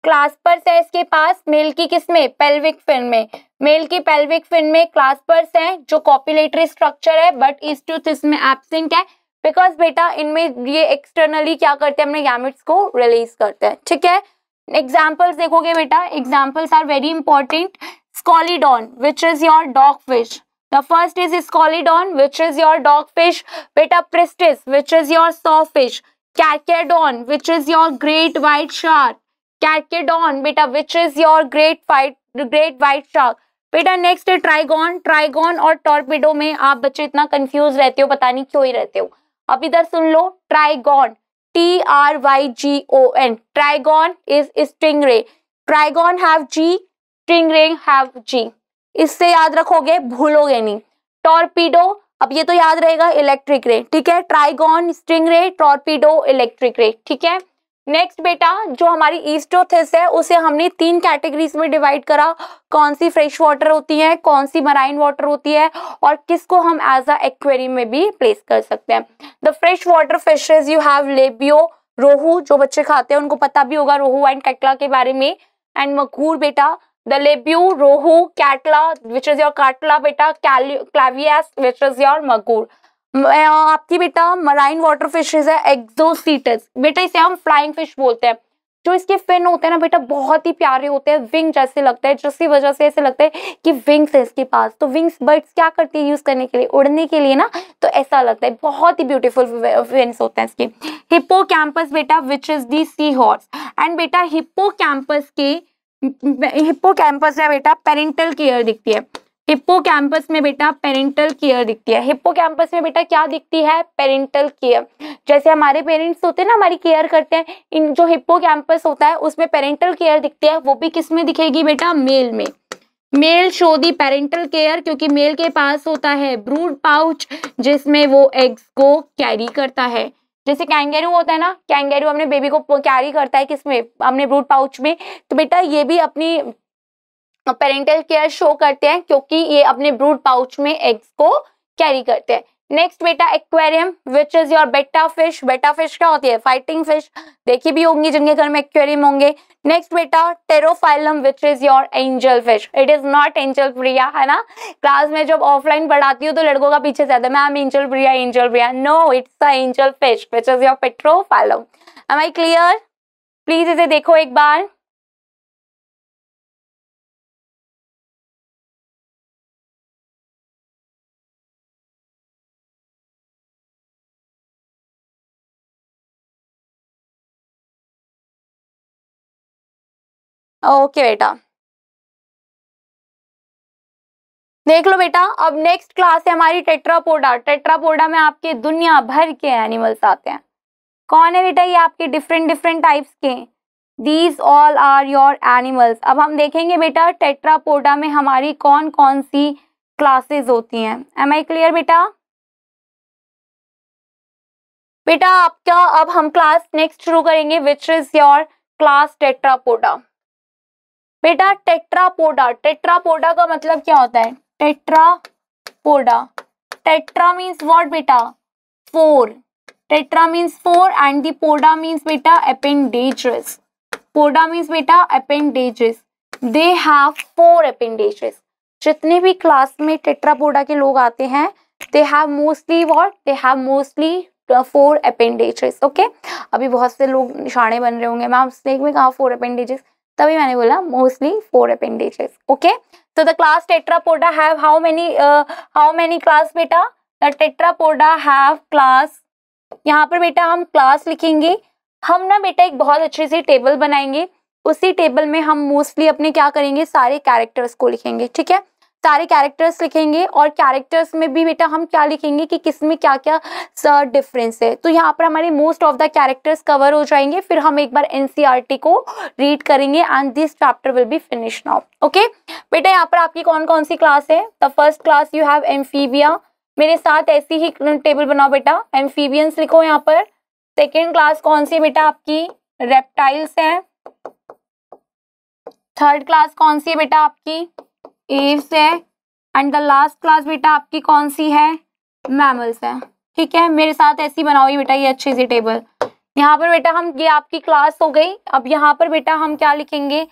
क्लासपर्स है इसके पास मेल की किसमें पेल्विक फिन में मेल की पेल्विक फिन में क्लासपर्स है जो कॉपुलेटरी स्ट्रक्चर है बट ईस्टूथ इसमें एबसेंट है बिकॉज बेटा इनमें ये एक्सटर्नली क्या करते हैं अपने गैमिट्स को रिलीज करते हैं ठीक है एग्जाम्पल्स देखोगे बेटा examples are very important Scoliodon which is your dog fish the first is Scoliodon which is your dog fish बेटा Pristis which is your saw fish Carcharodon which is your great white shark Carcharodon बेटा which is your great fight great white shark बेटा next है Trygon Trygon और Torpedo में आप बच्चे इतना confuse रहते हो पता नहीं क्यों ही रहते हो अब इधर सुन लो Trygon Y G O N Trygon is sting ray Trygon have G sting ray have G इससे याद रखोगे भूलोगे नहीं टॉर्पीडो अब ये तो याद रहेगा इलेक्ट्रिक रे ठीक है Trygon sting ray Torpedo electric ray ठीक है नेक्स्ट बेटा जो हमारी ईस्टोथिस है उसे हमने तीन कैटेगरीज में डिवाइड करा कौन सी फ्रेश वाटर होती है कौन सी मराइन वाटर होती है और किसको हम एज अ एक्वेरियम में भी प्लेस कर सकते हैं the fresh water fishes you have Labeo rohu जो बच्चे खाते हैं उनको पता भी होगा रोहू एंड कैटला के बारे में एंड मकूर बेटा the Labeo rohu catla which is your catla बेटा क्लावियस विच इज योर मकूर आपकी बेटा मराइन वाटर फिशेज है एक्सोसीटस बेटा इसे हम फ्लाइंग फिश बोलते हैं जो इसके फिन होते हैं ना बेटा बहुत ही प्यारे होते हैं विंग जैसे लगता है जिसकी वजह से ऐसे लगता है कि विंग्स है इसके पास तो विंग्स बर्ड्स क्या करती है यूज करने के लिए उड़ने के लिए ना तो ऐसा लगता है बहुत ही ब्यूटीफुल विंग्स होते हैं इसके हिप्पो कैंपस बेटा which is the sea horse and बेटा हिप्पो कैंपस के हिप्पो कैंपस बेटा पेरेंटल केयर दिखती है हिप्पो कैंपस में बेटा पेरेंटल केयर दिखती है हिप्पो कैंपस में बेटा क्या दिखती है पेरेंटल केयर जैसे हमारे पेरेंट्स होते हैं ना हमारी केयर करते हैं इन जो हिप्पो कैंपस होता है उसमें पेरेंटल केयर दिखती है वो भी किस में दिखेगी बेटा मेल में male show the parental care क्योंकि मेल के पास होता है ब्रूड पाउच जिसमें वो एग्स को कैरी करता है जैसे कैंगेरू होता है ना कैंगेरू अपने बेबी को कैरी करता है किसमें अपने ब्रूड पाउच में तो बेटा ये भी अपनी पेरेंटल केयर शो करते हैं क्योंकि ये अपने ब्रूड पाउच में एग्स को कैरी करते हैं नेक्स्ट बेटा aquarium which is your betta fish betta fish क्या होती है फाइटिंग फिश देखी भी होंगी जिनके घर में एक्वेरियम होंगे नेक्स्ट बेटा Pterophyllum which is your angel fish it is not angel Priya है ना क्लास में जब ऑफलाइन पढ़ाती हूँ तो लड़कों का पीछे जाता है ma'am angel Priya angel Priya no it's a angel fish which is your pterophyllum am I clear please इसे देखो एक बार ओके बेटा देख लो बेटा अब नेक्स्ट क्लास है हमारी टेट्रापोडा टेट्रापोडा में आपके दुनिया भर के एनिमल्स आते हैं कौन है बेटा ये आपके डिफरेंट डिफरेंट टाइप्स के these all are your animals अब हम देखेंगे बेटा टेट्रापोडा में हमारी कौन कौन सी क्लासेस होती हैं एम आई क्लियर बेटा बेटा आपका अब हम क्लास नेक्स्ट शुरू करेंगे which is your class tetrapoda बेटा टेट्रापोडा टेट्रापोडा का मतलब क्या होता है टेट्रापोडा टेट्रा मीन्स वॉट बेटा four tetra means four and the poda means बेटा अपेंडेजेस पोडा मीन्स बेटा appendages they have four appendages जितने भी क्लास में टेट्रापोडा के लोग आते हैं they have mostly what they have mostly four appendages okay अभी बहुत से लोग निशाने बन रहे होंगे मैम स्नेक में कहा फोर अपेंडेजेस तभी मैंने बोला मोस्टली फोर अपेंडेजेस ओके तो the class tetrapoda have how many how many class बेटा द टेट्रापोडा हैव क्लास यहाँ पर बेटा हम क्लास लिखेंगे हम ना बेटा एक बहुत अच्छे से टेबल बनाएंगे उसी टेबल में हम मोस्टली अपने क्या करेंगे सारे कैरेक्टर्स को लिखेंगे ठीक है सारे कैरेक्टर्स लिखेंगे और कैरेक्टर्स में भी बेटा हम क्या लिखेंगे कि किस में क्या क्या डिफरेंस है तो यहाँ पर हमारे most of the characters cover हो जाएंगे फिर हम एक बार एनसीईआरटी e को रीड करेंगे and this chapter will be finish now okay बेटा यहाँ पर आपकी कौन कौन सी क्लास है the first class you have amphibia मेरे साथ ऐसी ही टेबल बनाओ बेटा एम्फीबियंस लिखो यहाँ पर सेकेंड क्लास कौन सी बेटा आपकी रेप्टाइल्स है थर्ड क्लास कौन सी है बेटा आपकी एव्स है एंड द लास्ट क्लास बेटा आपकी कौन सी है मैमल्स है ठीक है मेरे साथ ऐसी बनाओ बेटा ये अच्छी सी टेबल यहाँ पर बेटा हम ये आपकी क्लास हो गई अब यहाँ पर बेटा हम क्या लिखेंगे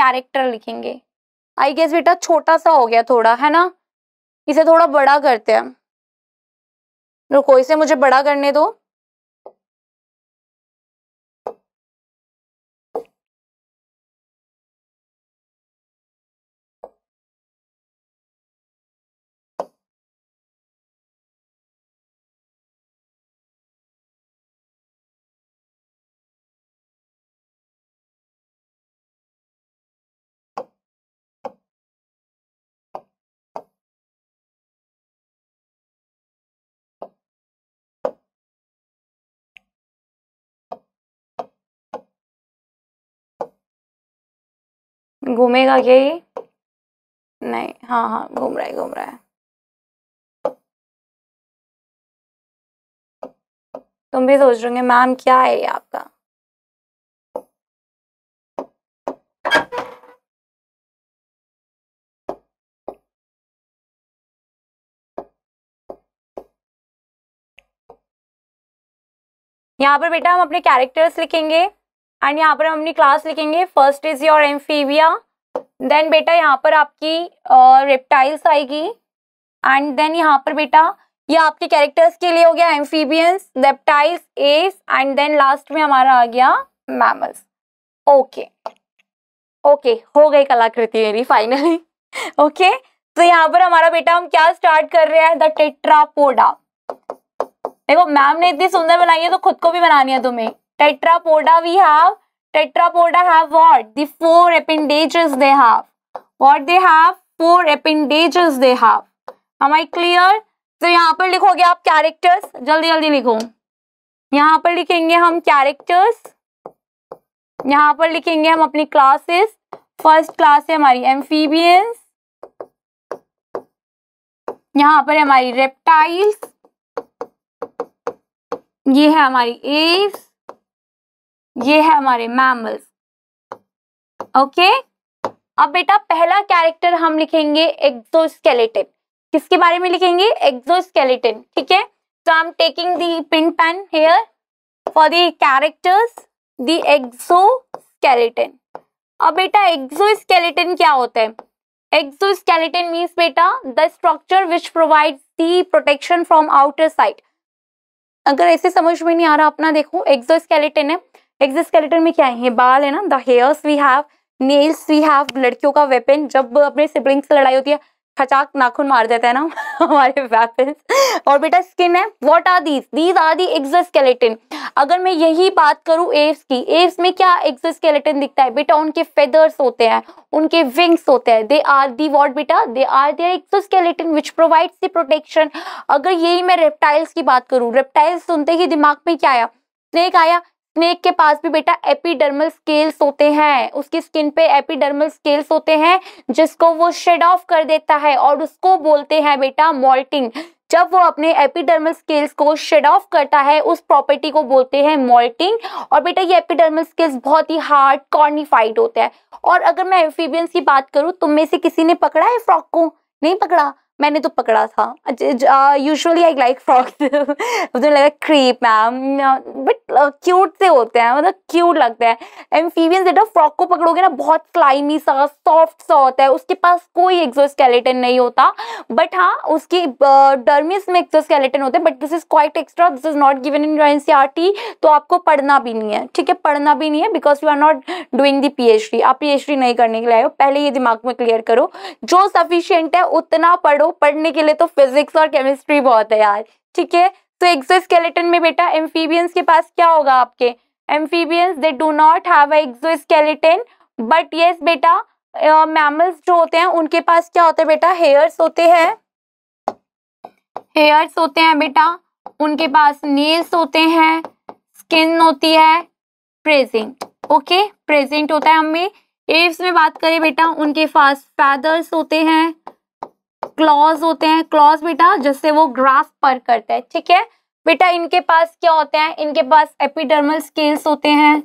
कैरेक्टर लिखेंगे आई गेस बेटा छोटा सा हो गया थोड़ा है ना इसे थोड़ा बड़ा करते हैं रुको इसे मुझे बड़ा करने दो घूमेगा यही नहीं हाँ हाँ घूम रहा है घूम रहा है तुम भी सोच रहे मैम क्या है ये आपका यहाँ पर बेटा हम अपने कैरेक्टर्स लिखेंगे एंड यहाँ पर हम अपनी क्लास लिखेंगे first is your amphibia then बेटा यहाँ पर आपकी रेप्टाइल्स आएगी एंड देन यहाँ पर बेटा ये आपके कैरेक्टर्स के लिए हो गया एम्फीबियंस रेप्टाइल्स एस एंड देन लास्ट में हमारा आ गया मैमल्स ओके ओके हो गई कलाकृति मेरी फाइनली ओके तो यहाँ पर हमारा बेटा हम क्या स्टार्ट कर रहे हैं द टेट्रापोडा देखो मैम ने इतनी सुंदर बनाई है तो खुद को भी बनानी है तुम्हें Tetrapoda we have. Tetrapoda have what? The four appendages they have. What they have? Four appendages they have. Am I clear? तो so, यहाँ पर लिखोगे आप कैरेक्टर्स जल्दी जल्दी लिखो यहाँ पर लिखेंगे हम कैरेक्टर्स यहाँ पर लिखेंगे हम अपनी क्लासेस फर्स्ट क्लास है हमारी एम्फीबियंस यहाँ पर हमारी रेप्टाइल्स ये है हमारी एव्स ये है हमारे मैमल्स ओके अब बेटा पहला कैरेक्टर हम लिखेंगे एक्सोस्केलेटन किसके बारे में लिखेंगे एक्सोस्केलेटन ठीक है so I am taking the pin pen here for the characters the exoskeleton अब बेटा एक्सो एक्सोस्केलेटन क्या होता है एक्सोस्केलेटन मींस बेटा the structure which provide the protection from outer side अगर ऐसे समझ में नहीं आ रहा अपना देखो एक्सो एक्सोस्केलेटन है एक्सोस्केलेटन में क्या है बाल है ना the hairs we have nails we have लड़कियों का वेपन जब अपने सिबलिंग से लड़ाई होती है खचाक नाखून मार देता है ना हमारे वेपन और बेटा स्किन है what are these these are the exoskeleton अगर मैं यही बात करूं एव्स की एव्स में क्या एक्सोस्केलेटन दिखता है बेटा उनके फेदर्स होते हैं उनके विंग्स होते हैं दे आर दी वॉट बेटा they are their exoskeleton which provides the protection अगर यही मैं रेप्टाइल्स की बात करूं रेप्टाइल्स सुनते ही दिमाग में क्या आया स्नेक आया स्नेक के पास भी बेटा एपिडर्मल स्केल्स होते हैं उसकी स्किन पे एपिडर्मल स्केल्स होते हैं जिसको वो शेड ऑफ कर देता है और उसको बोलते हैं बेटा मोल्टिंग जब वो अपने एपिडर्मल स्केल्स को शेड ऑफ करता है उस प्रॉपर्टी को बोलते हैं मोल्टिंग और बेटा ये एपिडर्मल स्केल्स बहुत ही हार्ड कॉर्निफाइड होते हैं और अगर मैं एम्फीबियंस की बात करूँ तुम में से किसी ने पकड़ा है फ्रॉक को नहीं पकड़ा मैंने तो पकड़ा था यूजुअली आई लाइक फ्रॉक मुझे लगा क्रीप मैम बट क्यूट से होते हैं मतलब क्यूट लगते हैं एम्फीवियन जेटा फ्रॉक को पकड़ोगे ना बहुत क्लाइमी सा सॉफ्ट सा होता है उसके पास कोई एक्सोस्केलेटन नहीं होता बट हाँ उसकी डर्मिस uh, में एक्सोस्केलेटन होते हैं but this is quite extra this is not given in R T तो आपको पढ़ना भी नहीं है ठीक है पढ़ना भी नहीं है because you are not doing the P आप पी नहीं करने के लिए आए हो पहले ये दिमाग में क्लियर करो जो सफिशियंट है उतना पढ़ो लो पढ़ने के लिए तो फिजिक्स और केमिस्ट्री बहुत है यार ठीक है तो एक्सोस्केलेटन में बेटा एम्फीबियंस के पास क्या होगा आपके amphibians they do not have exoskeleton but yes बेटा मैमल्स uh, जो होते हैं उनके पास क्या होते हैं बेटा हेयर्स होते हैं हेयर्स होते हैं बेटा उनके पास नेल्स होते हैं स्किन होती है प्रेजेंट ओके प्रेजेंट होता है हमें एव्स में बात करें बेटा उनके पास फैदर्स होते हैं क्लॉज होते हैं क्लॉज बेटा जिससे वो ग्रास पर करता है ठीक है बेटा इनके पास क्या होते हैं इनके पास एपिडर्मल स्केल्स होते हैं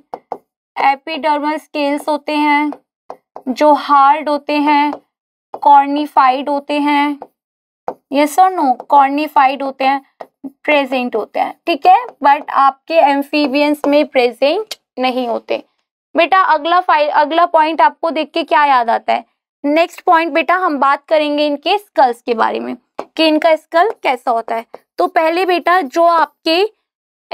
एपिडर्मल स्केल्स होते हैं जो हार्ड होते हैं कॉर्निफाइड होते हैं ये सो नो कॉर्निफाइड होते हैं प्रेजेंट होते हैं ठीक है बट आपके एम्फीबियंस में प्रेजेंट नहीं होते बेटा अगला फाइल अगला पॉइंट आपको देख के क्या याद आता है नेक्स्ट पॉइंट बेटा हम बात करेंगे इनके स्कल्स के बारे में कि इनका स्कल कैसा होता है तो पहले बेटा जो आपके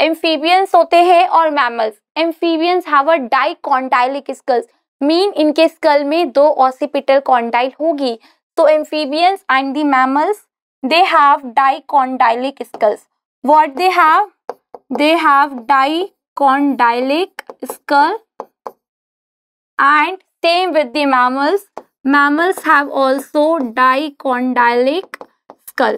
एम्फीबियंस होते हैं और mammals amphibians have a dicondylic skulls mean इनके स्कल में दो ऑसिपिटल कॉन्टाइल होगी तो amphibians and the mammals they have dicondylic skulls what they have they have dicondylic skull and same with the mammals mammals have also dicondylic skull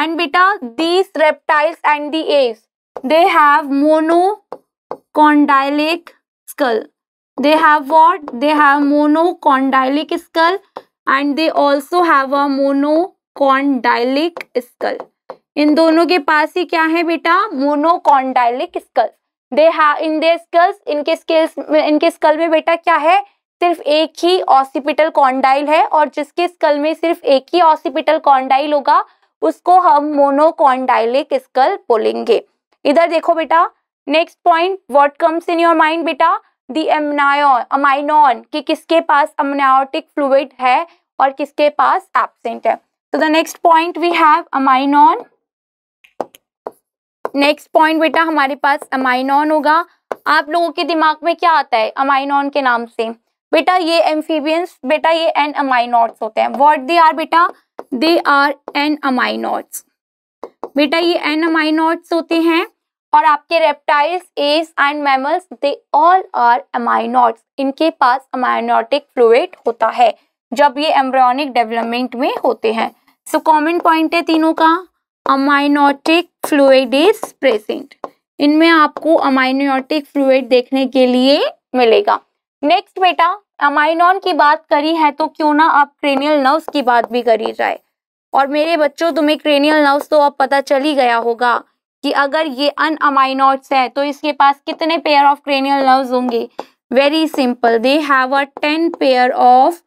and beta these reptiles and the apes they have monocondylic skull they have what they have monocondylic skull and they also have a monocondylic skull इन दोनों के पास ही क्या है बेटा monocondylic skull they have in they skulls इनके scales इनके स्कल में बेटा क्या है सिर्फ एक ही ऑसिपिटल कॉन्डाइल है और जिसके स्कल में सिर्फ एक ही ऑसिपिटल कॉन्डाइल होगा उसको हम मोनोकॉन्डाइलिक स्कल बोलेंगे इधर देखो बेटा next point what comes in your mind बेटा दी एमनायो अमाइनॉन कि किसके पास अमनायोटिक फ्लूड है और किसके पास एबसेंट है तो the next point we have amnion next point बेटा हमारे पास अमाइनॉन होगा आप लोगों के दिमाग में क्या आता है अमाइनॉन के नाम से बेटा ये एम्फीबियंस बेटा ये एन अमाइनोट्स होते हैं वॉट दे आर बेटा दे आर एन अमाइनोट्स बेटा ये एन अमाइनोट्स होते हैं और आपके रेप्टाइल्स एस and mammals they all are amniotes इनके पास अमाइनोटिक फ्लूड होता है जब ये एम्ब्रियोनिक डेवलपमेंट में होते हैं सो कॉमन पॉइंट है तीनों का अमाइनोटिक फ्लूड इज प्रेजेंट इनमें आपको अमाइनोटिक फ्लूड देखने के लिए मिलेगा नेक्स्ट बेटा अमाइनॉन की बात करी है तो क्यों ना आप क्रेनियल नर्व्स की बात भी करी जाए और मेरे बच्चों तुम्हें क्रेनियल नर्व्स तो अब पता चल ही गया होगा कि अगर ये अन अमाइनॉट्स है तो इसके पास कितने पेयर ऑफ क्रेनियल नर्व्स होंगे very simple they have a ten pair of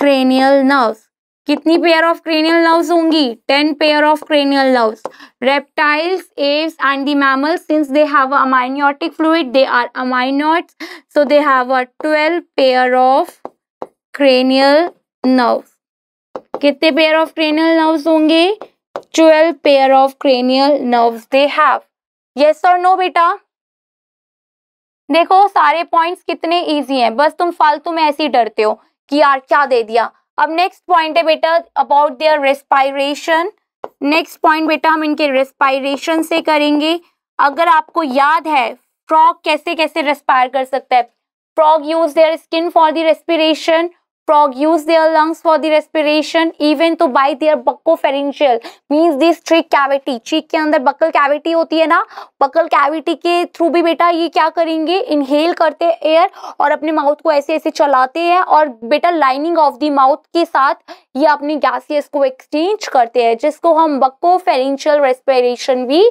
cranial nerves कितनी पेयर ऑफ क्रेनियल नर्व्स होंगी ten pair of cranial nerves reptiles aves and the mammals since they have amniotic fluid they are amniotes so they have a twelve pair of cranial nerve कितने pair of cranial nerves होंगे twelve pair of cranial nerves they have yes और no बेटा देखो सारे points कितने easy हैं बस तुम फालतू में ऐसे ही डरते हो कि यार क्या दे दिया अब नेक्स्ट पॉइंट है बेटा about their respiration next point बेटा हम इनके रेस्पायरेशन से करेंगे अगर आपको याद है फ्रॉग कैसे कैसे रेस्पायर कर सकता है frog use their skin for the respiration frog use their lungs for the respiration even तो by their buccopharyngeal means this cheek cavity cheek के अंदर buccal cavity होती है ना buccal cavity के through भी बेटा ये क्या करेंगे inhale करते air और अपने mouth को ऐसे ऐसे चलाते हैं और बेटा lining of the mouth के साथ ये अपनी gaseous को exchange करते हैं जिसको हम buccopharyngeal respiration भी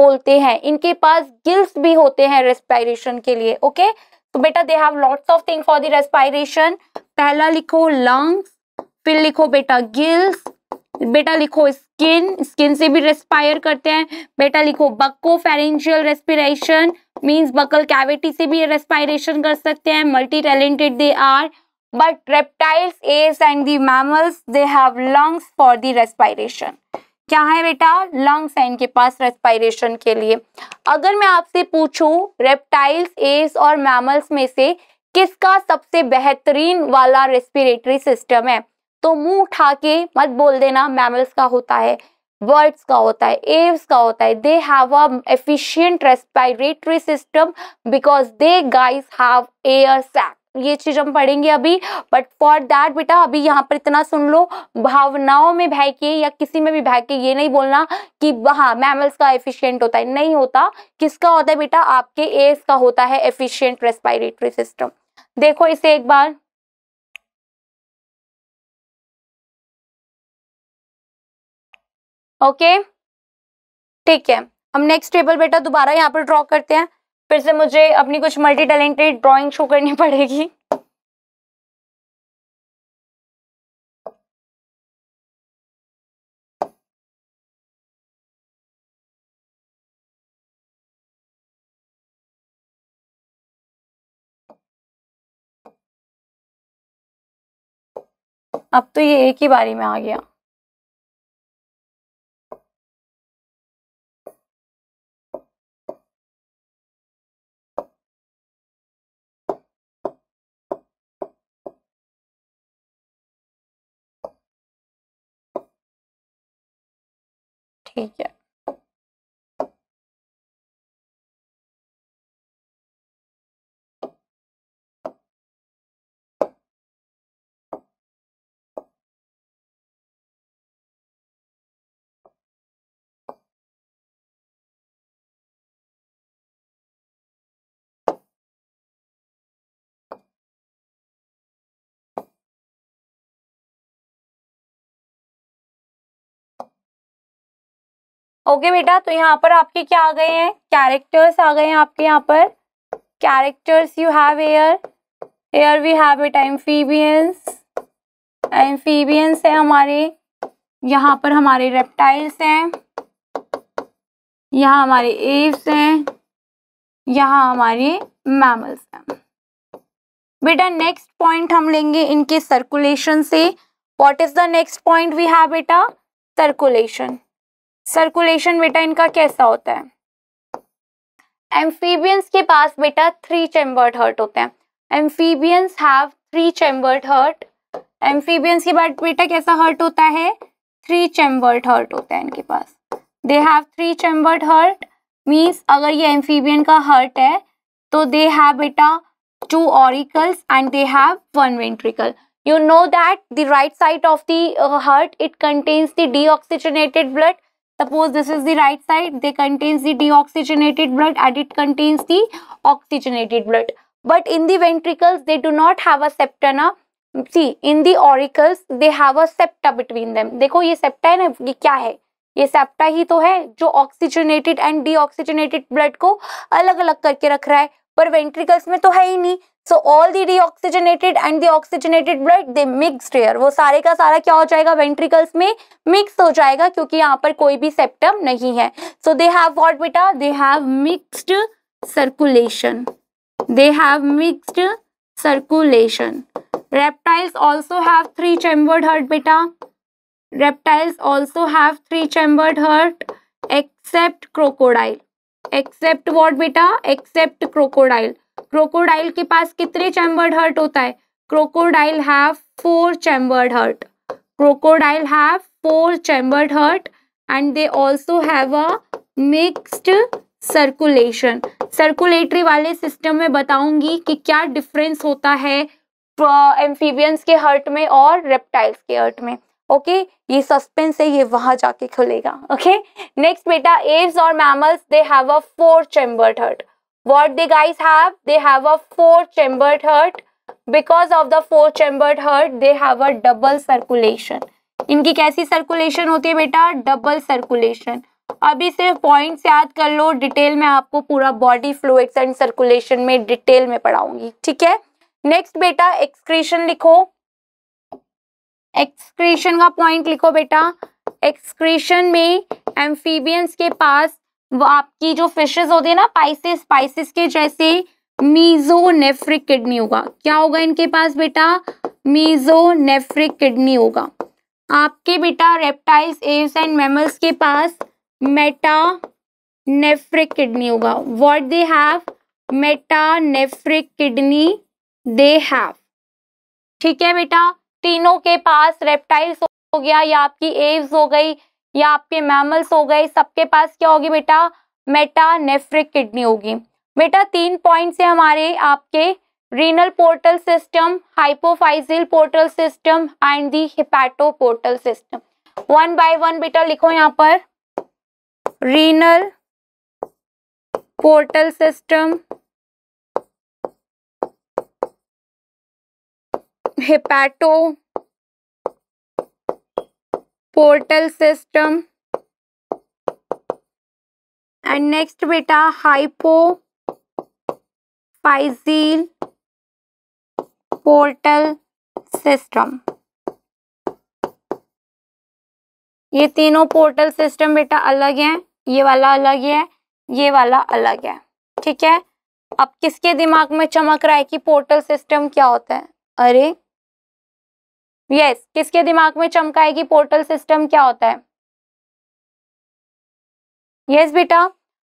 बोलते हैं इनके पास गिल्स भी होते हैं रेस्पायरेशन के लिए ओके okay? तो बेटा they have lots of thing for the respiration पहला लिखो लंग्स फिर लिखो बेटा गिल्स बेटा लिखो स्किन स्किन से भी रेस्पायर करते हैं बेटा लिखो buccopharyngeal respiration means buccal cavity से भी रेस्पायरेशन कर सकते हैं multi talented they are but reptiles एस and the mammals they have lungs for the respiration क्या है बेटा लंग्स है इनके पास रेस्पायरेशन के लिए अगर मैं आपसे पूछूं रेप्टाइल्स एस और मैमल्स में से किसका सबसे बेहतरीन वाला रेस्पिरेटरी सिस्टम है तो मुंह उठा के मत बोल देना मैमल्स का होता है बर्ड्स का होता है एव्स का होता है they have a efficient respiratory system because they guys have air sac ये चीज हम पढ़ेंगे अभी बट फॉर दैट बेटा अभी यहाँ पर इतना सुन लो भावनाओं में भय के या किसी में भी भय के ये नहीं बोलना कि हाँ मैमल्स का एफिशिएंट होता है नहीं होता किसका होता है बेटा आपके एस का होता है एफिशिएंट रेस्पिरेटरी सिस्टम देखो इसे एक बार ओके ठीक है हम नेक्स्ट टेबल बेटा दोबारा यहाँ पर ड्रॉ करते हैं फिर से मुझे अपनी कुछ मल्टी टैलेंटेड ड्राइंग शो करनी पड़ेगी अब तो ये एक ही बारी में आ गया ठीक है ओके बेटा तो यहाँ पर आपके क्या आ गए हैं कैरेक्टर्स आ गए हैं आपके यहाँ पर characters you have air air we have बेटा एम्फीबियंस एम्फीबियंस है हमारे यहाँ पर हमारे रेप्टाइल्स हैं यहाँ हमारे एव्स हैं यहाँ हमारे मैमल्स हैं बेटा नेक्स्ट पॉइंट हम लेंगे इनके सर्कुलेशन से what is the next point we have बेटा सर्कुलेशन सर्कुलेशन बेटा इनका कैसा होता है एम्फीबियंस के पास बेटा थ्री चैम्बर्ड हर्ट होते हैं amphibians have three chambered heart amphibians के बाद बेटा कैसा हर्ट होता है थ्री चैम्बर्ड हर्ट होता है इनके पास they have three chambered heart means अगर ये एम्फीबियन का हर्ट है तो दे हैव बेटा two auricles and they have one ventricle you know that the right side of the heart it contains the deoxygenated blood suppose this is the right side they contains the deoxygenated blood and it contains the oxygenated blood but in the ventricles they do not have a septa na see in the auricles they have a septa between them देखो ये septa है ना ये क्या है ये septa ही तो है जो ऑक्सीजनेटेड एंड डीऑक्सीजनेटेड ब्लड को अलग अलग करके रख रहा है पर वेंट्रिकल्स में तो है ही नहीं so all the deoxygenated and the oxygenated blood they mixed here वो सारे का सारा क्या हो जाएगा वेंट्रिकल्स में मिक्स हो जाएगा क्योंकि यहाँ पर कोई भी सेप्टम नहीं है सो दे हैव वॉट बेटा they have mixed circulation they have mixed circulation reptiles also have three chambered heart बेटा reptiles also have three chambered heart except crocodile except what बेटा एक्सेप्ट क्रोकोडाइल क्रोकोडाइल के पास कितने chambered heart होता है crocodile have four chambered heart crocodile have four chambered heart and they also have a mixed circulation circulatory वाले system में बताऊंगी कि क्या डिफरेंस होता है एम्फीबियंस के हर्ट में और रेप्टाइल्स के हर्ट में ओके ये सस्पेंस है ये वहां जाके खुलेगा ओके नेक्स्ट बेटा एव्स और mammals they have a four chambered heart what they guys have they have a four chambered heart because of the four chambered heart they have a double circulation इनकी कैसी circulation होती है बेटा double circulation अभी सिर्फ points याद कर लो detail में आपको पूरा बॉडी फ्लूइड्स एंड सर्कुलेशन में डिटेल में पढ़ाऊंगी ठीक है नेक्स्ट बेटा एक्सक्रीशन लिखो एक्सक्रीशन का पॉइंट लिखो बेटा एक्सक्रीशन में एम्फीबियंस के पास वो आपकी जो फिशेस होती है ना पाइसिस पाइसिस के जैसे मीजोनेफ्रिक किडनी होगा क्या होगा इनके पास बेटा मीजोनेफ्रिक किडनी होगा आपके बेटा रेप्टाइल्स एव्स एंड मेमल्स के पास मेटानेफ्रिक किडनी होगा what they have metanephric kidney they have ठीक है बेटा तीनों के पास रेप्टाइल्स हो गया या आपकी एव्स हो गई या आपके मैमल्स हो गए सबके पास क्या होगी बेटा नेफ्रिक किडनी होगी बेटा तीन पॉइंट से हमारे आपके renal portal system hypophyseal portal system and the hepato portal system one by one बेटा लिखो यहाँ पर renal portal system hepato portal system and next बेटा हाइपो फाइजील पोर्टल सिस्टम ये तीनों पोर्टल सिस्टम बेटा अलग हैं ये वाला अलग है ये वाला अलग है ठीक है अब किसके दिमाग में चमक रहा है कि पोर्टल सिस्टम क्या होता है अरे यस yes, किसके दिमाग में चमका है कि पोर्टल सिस्टम क्या होता है यस yes, बेटा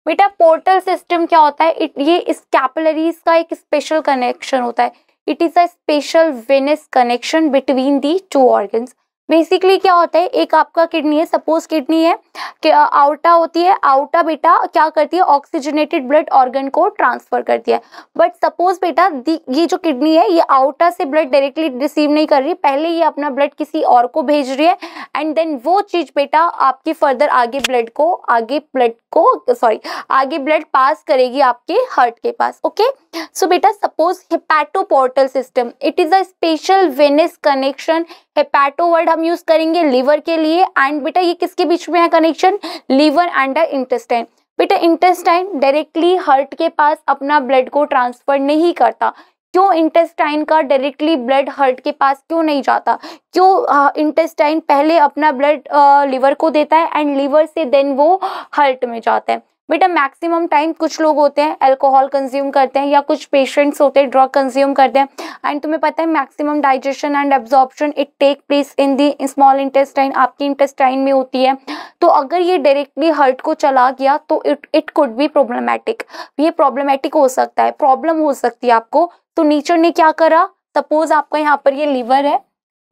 बेटा पोर्टल सिस्टम क्या होता है इट ये इस कैपलरीज का एक स्पेशल कनेक्शन होता है it is a special venous connection between the two organs basically क्या होता है एक आपका किडनी है सपोज किडनी है कि आउटा होती है आउटा बेटा क्या करती है ऑक्सीजनेटेड ब्लड ऑर्गन को ट्रांसफर करती है बट सपोज बेटा ये जो किडनी है ये आउटा से ब्लड डायरेक्टली रिसीव नहीं कर रही पहले ये अपना ब्लड किसी और को भेज रही है एंड देन वो चीज बेटा आपके फर्दर आगे ब्लड को आगे ब्लड को सॉरी आगे ब्लड पास करेगी आपके हार्ट के पास ओके okay? सो बेटा suppose hepato portal system it is a special venous connection hepato word हम यूज करेंगे लीवर के लिए एंड बेटा ये किसके बीच में है connection liver and the intestine बेटा इंटेस्टाइन डायरेक्टली हार्ट के पास अपना ब्लड को ट्रांसफर नहीं करता क्यों इंटेस्टाइन का डायरेक्टली ब्लड हार्ट के पास क्यों नहीं जाता क्यों इंटेस्टाइन पहले अपना ब्लड लीवर को देता है एंड लीवर से देन वो हार्ट में जाता है बेटा मैक्सिमम टाइम कुछ लोग होते हैं अल्कोहल कंज्यूम करते हैं या कुछ पेशेंट्स होते हैं ड्रग कंज्यूम करते हैं एंड तुम्हें पता है maximum digestion and absorption it take place in the small intestine आपकी इंटेस्टाइन में होती है तो अगर ये डायरेक्टली हर्ट को चला गया तो इट इट कुड भी प्रॉब्लमैटिक ये प्रॉब्लमैटिक हो सकता है प्रॉब्लम हो सकती है आपको तो नेचर ने क्या करा सपोज आपका यहाँ पर ये लीवर है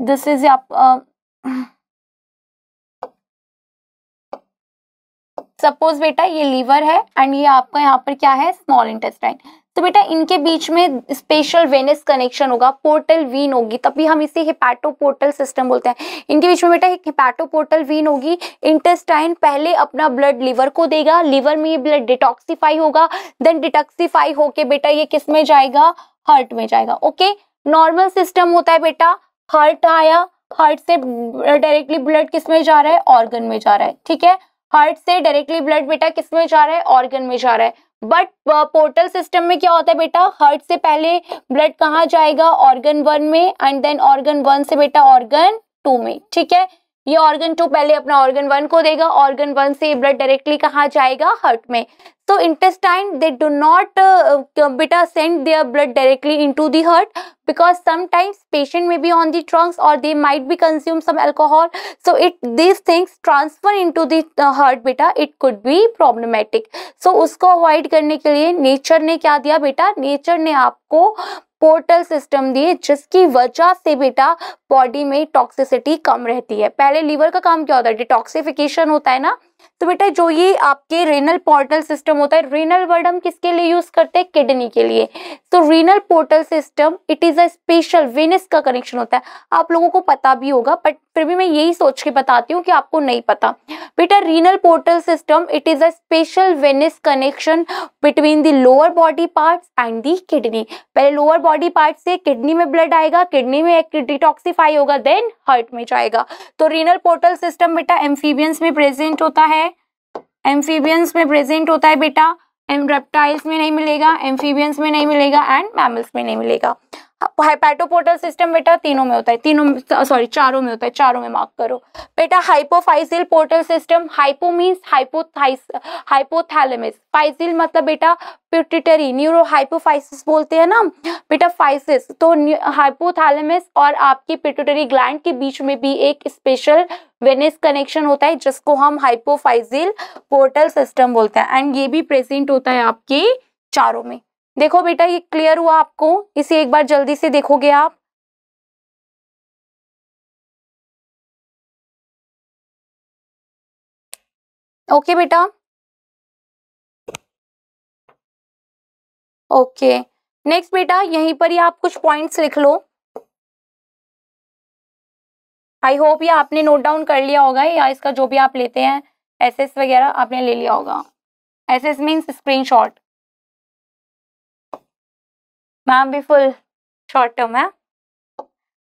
दिस इज आप सपोज बेटा ये लीवर है एंड ये आपका यहाँ पर क्या है स्मॉल इंटेस्टाइन तो बेटा इनके बीच में स्पेशल वेनस कनेक्शन होगा पोर्टल वीन होगी तभी हम इसे हिपैटो पोर्टल सिस्टम बोलते हैं इनके बीच में बेटा एक हिपैटो पोर्टल वीन होगी इंटेस्टाइन पहले अपना ब्लड लीवर को देगा लीवर में ये ब्लड डिटॉक्सीफाई होगा देन डिटॉक्सीफाई होके बेटा ये किस में जाएगा हार्ट में जाएगा ओके नॉर्मल सिस्टम होता है बेटा हार्ट आया हार्ट से डायरेक्टली ब्लड किस में जा रहा है ऑर्गन में जा रहा है ठीक है हार्ट से डायरेक्टली ब्लड बेटा किस में जा रहा है ऑर्गन में जा रहा है बट uh, पोर्टल सिस्टम में क्या होता है बेटा हार्ट से पहले ब्लड कहाँ जाएगा ऑर्गन वन में एंड देन ऑर्गन वन से बेटा ऑर्गन टू में ठीक है ये ऑर्गन टू पहले अपना ऑर्गन वन को देगा ऑर्गन वन से ब्लड डायरेक्टली कहाँ जाएगा हर्ट में तो इंटेस्टाइन दे डू नॉट बेटा send their blood directly into the heart because sometimes patient may be on the drugs और they might be consume some alcohol so it this things transfer into the heart बेटा it could be problematic so उसको avoid करने के लिए nature ने क्या दिया बेटा नेचर ने आपको पोर्टल सिस्टम दिए जिसकी वजह से बेटा बॉडी में टॉक्सिसिटी कम रहती है पहले लीवर का काम क्या होता है डिटॉक्सिफिकेशन होता है ना तो बेटा जो ये आपके रेनल पोर्टल सिस्टम होता है रेनल वर्ड हम किसके लिए यूज करते हैं किडनी के लिए तो renal portal system it is a special venous का कनेक्शन होता है आप लोगों को पता भी होगा बट फिर भी मैं यही सोच के बताती हूँ कि आपको नहीं पता बेटा renal portal system it is a special venous connection between the lower body parts and the kidney पहले लोअर बॉडी पार्ट से किडनी में ब्लड आएगा किडनी में डिटॉक्सीफाई होगा देन हार्ट में जाएगा तो रीनल पोर्टल सिस्टम बेटा एम्फीबियंस में प्रेजेंट होता है एम्फीबियंस में प्रेजेंट होता है बेटा रेप्टाइल्स में नहीं मिलेगा एम्फीबियंस में नहीं मिलेगा एंड मैमल्स में नहीं मिलेगा हाइपैटोपोटल सिस्टम बेटा तीनों में होता है तीनों सॉरी चारों में होता है चारों में मार्क करो बेटा hypophysial portal system hypo means हाइपोथाइस हाइपोथैलेमिस फाइजिल मतलब बेटा प्यूटिटरी न्यूरो हाइपोफाइसिस बोलते हैं ना बेटा फाइसिस तो हाइपोथैलेमिस और आपकी प्यूटिटरी ग्लैंड के बीच में भी एक स्पेशल वेनेस कनेक्शन होता है जिसको हम हाइपोफाइजिल पोर्टल सिस्टम बोलते हैं एंड ये भी प्रेजेंट होता है आपके चारों में देखो बेटा ये क्लियर हुआ आपको इसे एक बार जल्दी से देखोगे आप ओके बेटा ओके नेक्स्ट बेटा यहीं पर ही आप कुछ पॉइंट्स लिख लो आई होप ये आपने नोट डाउन कर लिया होगा या इसका जो भी आप लेते हैं एसएस वगैरह आपने ले लिया होगा एसएस मींस स्क्रीनशॉट मैम भी फुल शॉर्ट टर्म है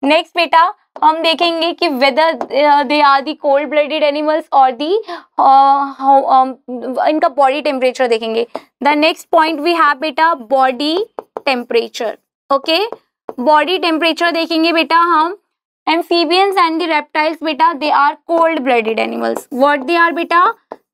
नेक्स्ट बेटा हम देखेंगे कि whether they are the cold blooded animals और दी इनका बॉडी टेम्परेचर देखेंगे the next point we have बेटा body temperature okay body temperature देखेंगे बेटा हम एम्फीबियंस एंड द रेप्टाइल्स बेटा they are cold blooded animals what they are बेटा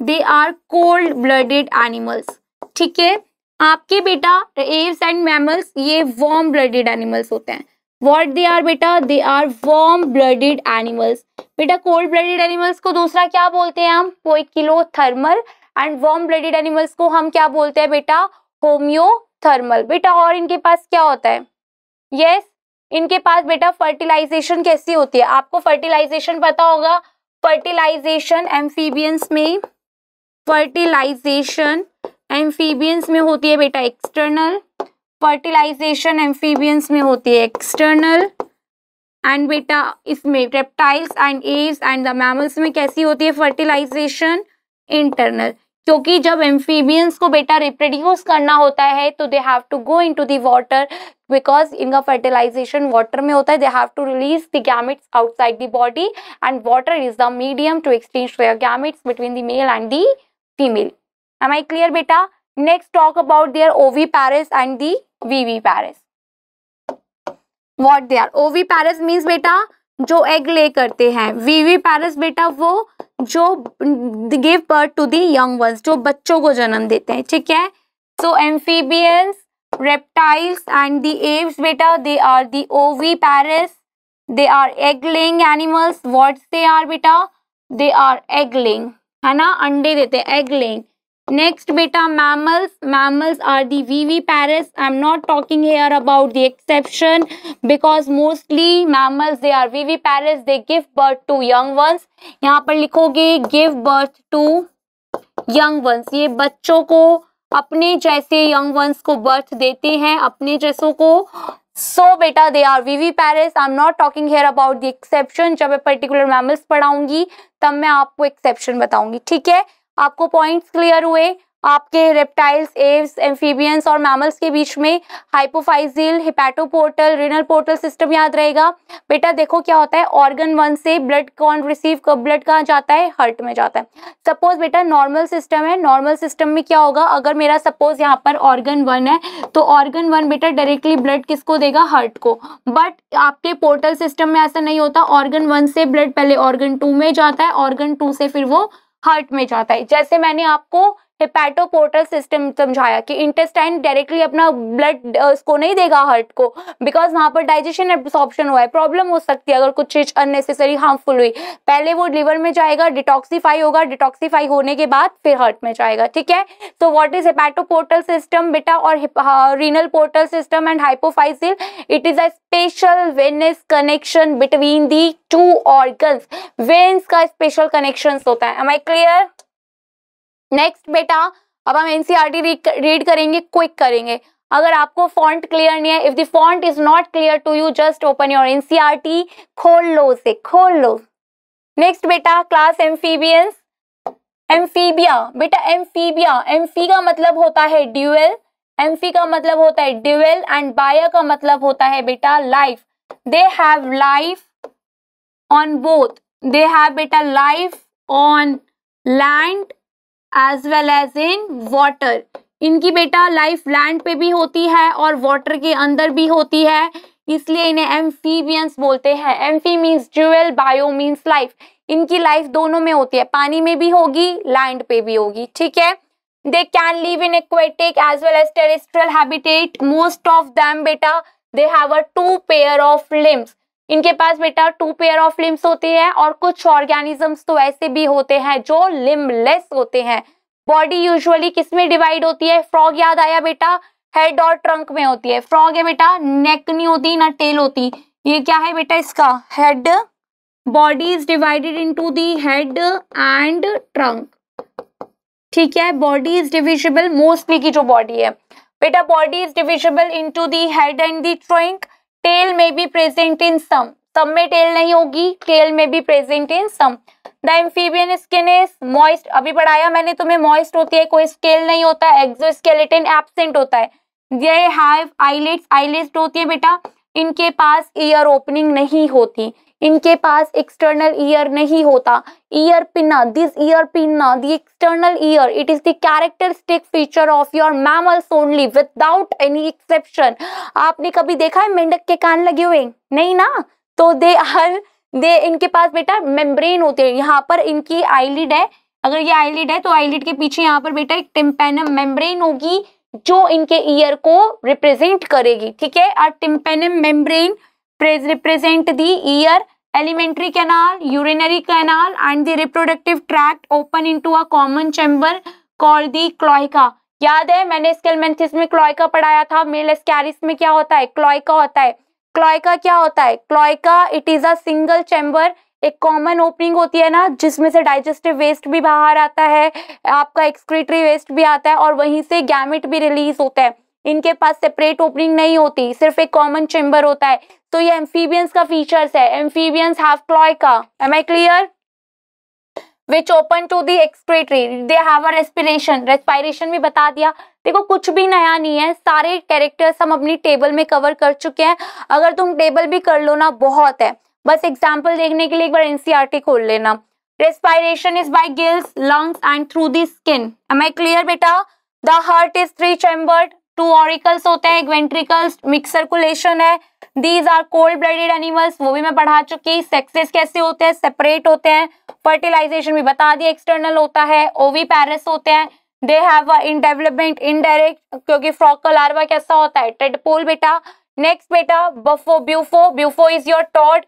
they are cold blooded animals ठीक है आपके बेटा एव्स एंड मैमल्स ये वॉर्म ब्लडेड एनिमल्स होते हैं वॉट दे आर बेटा they are warm blooded animals बेटा कोल्ड ब्लडेड एनिमल्स को दूसरा क्या बोलते हैं हम poikilothermal and warm blooded animals को हम क्या बोलते हैं बेटा होमियो थर्मल बेटा और इनके पास क्या होता है यस yes, इनके पास बेटा फर्टिलाइजेशन कैसी होती है आपको फर्टिलाइजेशन पता होगा फर्टिलाइजेशन एम्फीबियंस में फर्टिलाइजेशन एम्फीबियंस में होती है बेटा एक्सटर्नल फर्टिलाइजेशन एम्फीबियंस में होती है एक्सटर्नल एंड बेटा इसमें reptiles and Aves and the mammals में कैसी होती है फर्टिलाइजेशन इंटरनल क्योंकि जब एम्फीबियंस को बेटा रिप्रोड्यूस करना होता है तो they have to go in to the because इनका फर्टिलाइजेशन वाटर में होता है they have to release the gametes outside the body and water is the medium to exchange gametes between the male and the female am I clear बेटा next talk about their oviparous and the viviparous what they are oviparous means बेटा जो egg ले करते हैं वीवी Paris बेटा वो जो give birth to the young ones जो बच्चों को जन्म देते हैं ठीक है so amphibians reptiles and the Aves बेटा they are the oviparous they are egg laying animals what's they are बेटा दे आर एग लेंग है ना अंडे देते हैं एग लेंग नेक्स्ट बेटा mammals mammals are the viviparous I am not talking here about the exception because mostly mammals they are viviparous they give birth to young ones यहाँ पर लिखोगे give birth to young ones ये बच्चों को अपने जैसे young ones को birth देते हैं अपने जैसों को सो so, बेटा they are viviparous I am not talking here about the exception जब मैं पर्टिकुलर मैमल्स पढ़ाऊंगी तब मैं आपको एक्सेप्शन बताऊंगी ठीक है आपको पॉइंट्स क्लियर हुए आपके रेप्टाइल्स एव्स एम्फीबियंस और मैमल्स के बीच में hypophysial hepatoportal renal portal system याद रहेगा बेटा देखो क्या होता है ऑर्गन वन से ब्लड कौन रिसीव कब ब्लड कहाँ जाता है हर्ट में जाता है सपोज बेटा नॉर्मल सिस्टम है नॉर्मल सिस्टम में क्या होगा अगर मेरा सपोज यहाँ पर ऑर्गन वन है तो ऑर्गन वन बेटा डायरेक्टली ब्लड किसको देगा हर्ट को बट आपके पोर्टल सिस्टम में ऐसा नहीं होता ऑर्गन वन से ब्लड पहले ऑर्गन टू में जाता है ऑर्गन टू से फिर वो हार्ट में जाता है जैसे मैंने आपको हेपेटोपोर्टल सिस्टम समझाया कि इंटेस्टाइन डायरेक्टली अपना ब्लड उसको uh, नहीं देगा हार्ट को बिकॉज वहां पर डाइजेशन एब्सॉर्प्शन हुआ है प्रॉब्लम हो सकती है अगर कुछ चीज अननेसेसरी हार्मफुल हुई पहले वो लिवर में जाएगा डिटॉक्सीफाई होगा डिटॉक्सीफाई होने के बाद फिर हार्ट में जाएगा ठीक है तो वॉट इज हेपेटोपोर्टल सिस्टम बेटा और renal portal system and hypophysial it is a special venous connection between the two organs veins का स्पेशल कनेक्शन होता है एम आई क्लियर नेक्स्ट बेटा अब हम एनसीईआरटी रीड e करेंगे क्विक करेंगे अगर आपको फॉन्ट क्लियर नहीं है if the font is not clear to you just open your NCERT खोल लो उसे खोल लो नेक्स्ट बेटा क्लास एम्फीबियंस एम्फीबिया बेटा एम्फीबिया एम्फी का मतलब होता है ड्यूएल एम्फी का मतलब होता है ड्यूएल एंड बाया का मतलब होता है बेटा life they have life on both they have बेटा life on land as well as in water इनकी बेटा लाइफ लैंड पे भी होती है और वॉटर के अंदर भी होती है इसलिए इन्हें एम्फीबियंस बोलते हैं amphi means dual bio means life इनकी लाइफ दोनों में होती है पानी में भी होगी लैंड पे भी होगी ठीक है they can live in aquatic as well as terrestrial habitat most of them बेटा they have a two pair of limbs इनके पास बेटा टू पेयर ऑफ लिम्स होती है और कुछ ऑर्गेनिजम्स तो ऐसे भी होते हैं जो लिम्बलेस होते हैं बॉडी यूजुअली किसमें डिवाइड होती है फ्रॉग याद आया बेटा हेड और ट्रंक में होती है फ्रॉग है बेटा नेक नहीं होती ना टेल होती ये क्या है बेटा इसका head body is divided into the head and trunk ठीक है बॉडी इज डिविजिबल मोस्टली की जो बॉडी है बेटा body is divisible into the head and the trunk tail में भी प्रेजेंट इन सम सम में टेल नहीं होगी टेल में भी present in some the amphibian skin is moist अभी पढ़ाया मैंने तुम्हें मॉइस्ट होती है कोई स्केल नहीं होता है एक्सोस्केलेटन एबसेंट होता है दे हैव आईलेट्स आईलेट्स होती है बेटा इनके पास ईयर ओपनिंग नहीं होती इनके पास एक्सटर्नल ईयर नहीं होता ear pinna this ear pinna the external ear it is the characteristic feature of your mammals only without any exception आपने कभी देखा है मेंढक के कान लगे हुए नहीं ना तो दे हर दे इनके पास बेटा मेम्ब्रेन होते हैं यहाँ पर इनकी आईलिड है अगर ये आईलिड है तो आईलिड के पीछे यहाँ पर बेटा एक टिम्पेनम मेम्ब्रेन होगी जो इनके ईयर को रिप्रेजेंट करेगी ठीक है और tympanum membrane represent the ear elementary canal urinary canal and the reproductive tract open into a common chamber call the cloaca याद है मैंने स्केलमेंथिस में क्लोइका पढ़ाया था मेल स्कैरिस में क्या होता है क्लोइका होता है क्लोइका क्या होता है cloaca it is a single chamber एक कॉमन ओपनिंग होती है ना जिसमें से डाइजेस्टिव वेस्ट भी बाहर आता है आपका एक्सक्रीटरी वेस्ट भी आता है और वहीं से गैमिट भी रिलीज होता है इनके पास सेपरेट ओपनिंग नहीं होती सिर्फ एक कॉमन चेम्बर होता है तो ये एम्फीबियंस का फीचर्स है amphibians have cloaca am I clear which open to the excretory they have a respiration respiration भी बता दिया देखो कुछ भी नया नहीं है सारे कैरेक्टर्स हम अपनी टेबल में कवर कर चुके हैं अगर तुम टेबल भी कर लो ना बहुत है बस एग्जाम्पल देखने के लिए एक बार एनसीआरटी e खोल लेना respiration is by gills lungs and through the skin am I clear बेटा the heart is three chambered two auricles होते हैं एक वेंट्रिकल्स मिक्स सर्कुलेशन है these are cold blooded animals वो भी मैं पढ़ा चुकी सेक्सेस कैसे होते हैं सेपरेट होते हैं फर्टिलाइजेशन भी बता दिया एक्सटर्नल होता है ओवी पैरस होते हैं they have in development indirect क्योंकि फ्रॉक का लार्वा कैसा होता है टेडपोल बेटा नेक्स्ट बेटा Bufo Bufo Bufo is your toad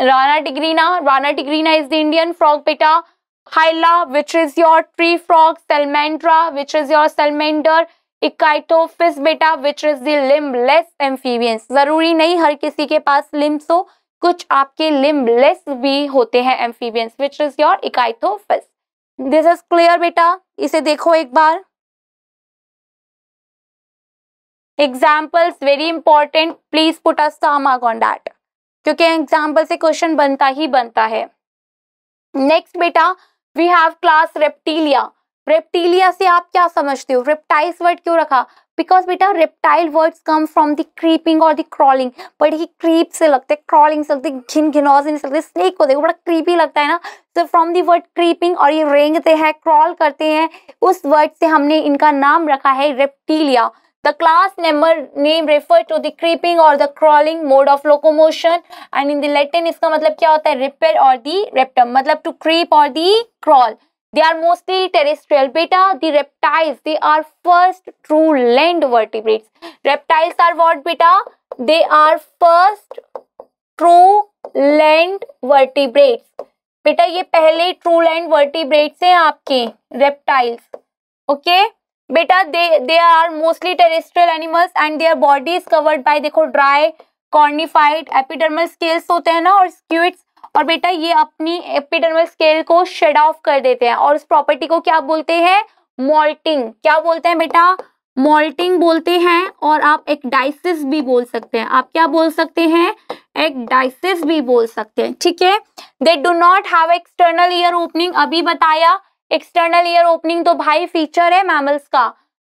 Rana tigrina Rana tigrina is the Indian frog बेटा Hyla which is your tree frog salmandra which is your salamander Ichthyophis बेटा which is limbless amphibians जरूरी नहीं हर किसी के पास limbs हो कुछ आपके limb less भी होते हैं amphibians which is your Ichthyophis this is clear बेटा इसे देखो एक बार examples very important please put us some on that क्योंकि एग्जाम्पल से क्वेश्चन बनता ही बनता है नेक्स्ट बेटा we have class Reptilia Reptilia से आप क्या समझते हो रेप्टाइल वर्ड क्यों रखा बिकॉज बेटा reptile words come from the creeping और द क्रॉलिंग बट ही क्रीप से लगते हैं क्रॉलिंग से लगते घिन घिनौज नहीं सकते स्नेक को देखो बड़ा क्रीपी लगता है ना तो फ्रॉम दी वर्ड क्रीपिंग और ये रेंगते हैं क्रॉल करते हैं उस वर्ड से हमने इनका नाम रखा है Reptilia The class number name refer to the creeping or the crawling mode of locomotion and in the Latin इसका मतलब क्या होता है रिपेल और दी रेप्टम मतलब टू क्रीप और the crawl They are mostly terrestrial. Beta, the reptiles, they are first true land vertebrates. Reptiles are what, beta? They are first true land vertebrates. बेटा ये पहले ट्रू लैंड वर्टिब्रेट्स हैं आपके reptiles okay okay? बेटा they they are mostly terrestrial animals and their bodies covered by देखो dry cornified epidermal scales होते हैं ना और स्क्यूट्स और बेटा ये अपनी एपिडर्मल स्केल को शेड ऑफ कर देते हैं और उस प्रॉपर्टी को क्या बोलते हैं मोल्टिंग क्या बोलते हैं बेटा मोल्टिंग बोलते हैं और आप एक डाइसिस भी बोल सकते हैं आप क्या बोल सकते हैं एक डाइसिस भी बोल सकते हैं ठीक है they do not have external ear opening अभी बताया एक्सटर्नल ईयर ओपनिंग तो भाई फीचर है मैमल्स का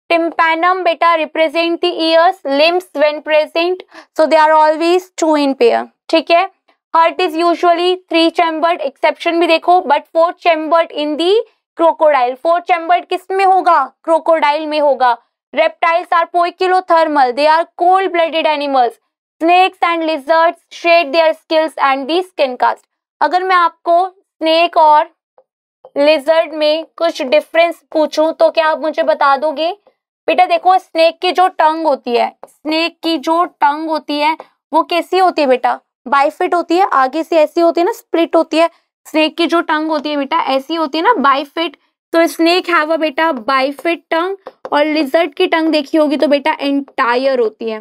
टिम्पैनम बेटा represent the ears limbs when present so they are always two in pair ठीक है heart is usually three chambered exception भी देखो but four chambered in the crocodile four chambered किस में होगा क्रोकोडाइल में होगा reptiles are poikilothermal they are cold blooded animals snakes and lizards shed their scales and the skin cast अगर मैं आपको स्नेक और लिजर्ड में कुछ डिफरेंस पूछूं तो क्या आप मुझे बता दोगे बेटा देखो स्नेक की जो टंग होती है स्नेक की जो टंग होती है वो कैसी होती है बेटा बाइफिट होती है आगे से ऐसी होती है ना स्प्लिट होती है स्नेक की जो टंग होती है बेटा ऐसी होती है ना बाइफिट तो स्नेक हैव अ बेटा बाइफिट टंग और लिजर्ट की टंग देखी होगी तो बेटा एंटायर होती है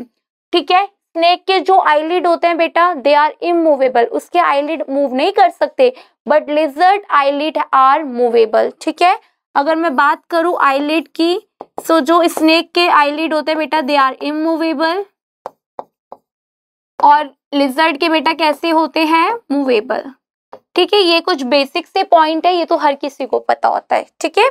ठीक है स्नेक के जो आईलिड होते हैं बेटा दे आर इमूवेबल उसके आईलिड मूव नहीं कर सकते but lizard eyelid are movable ठीक है अगर मैं बात करूं आईलिड की सो so जो स्नेक के आईलिड होते हैं बेटा दे आर इमूवेबल और लिजर्ड के बेटा कैसे होते हैं मूवेबल ठीक है ये कुछ बेसिक से पॉइंट है ये तो हर किसी को पता होता है ठीक है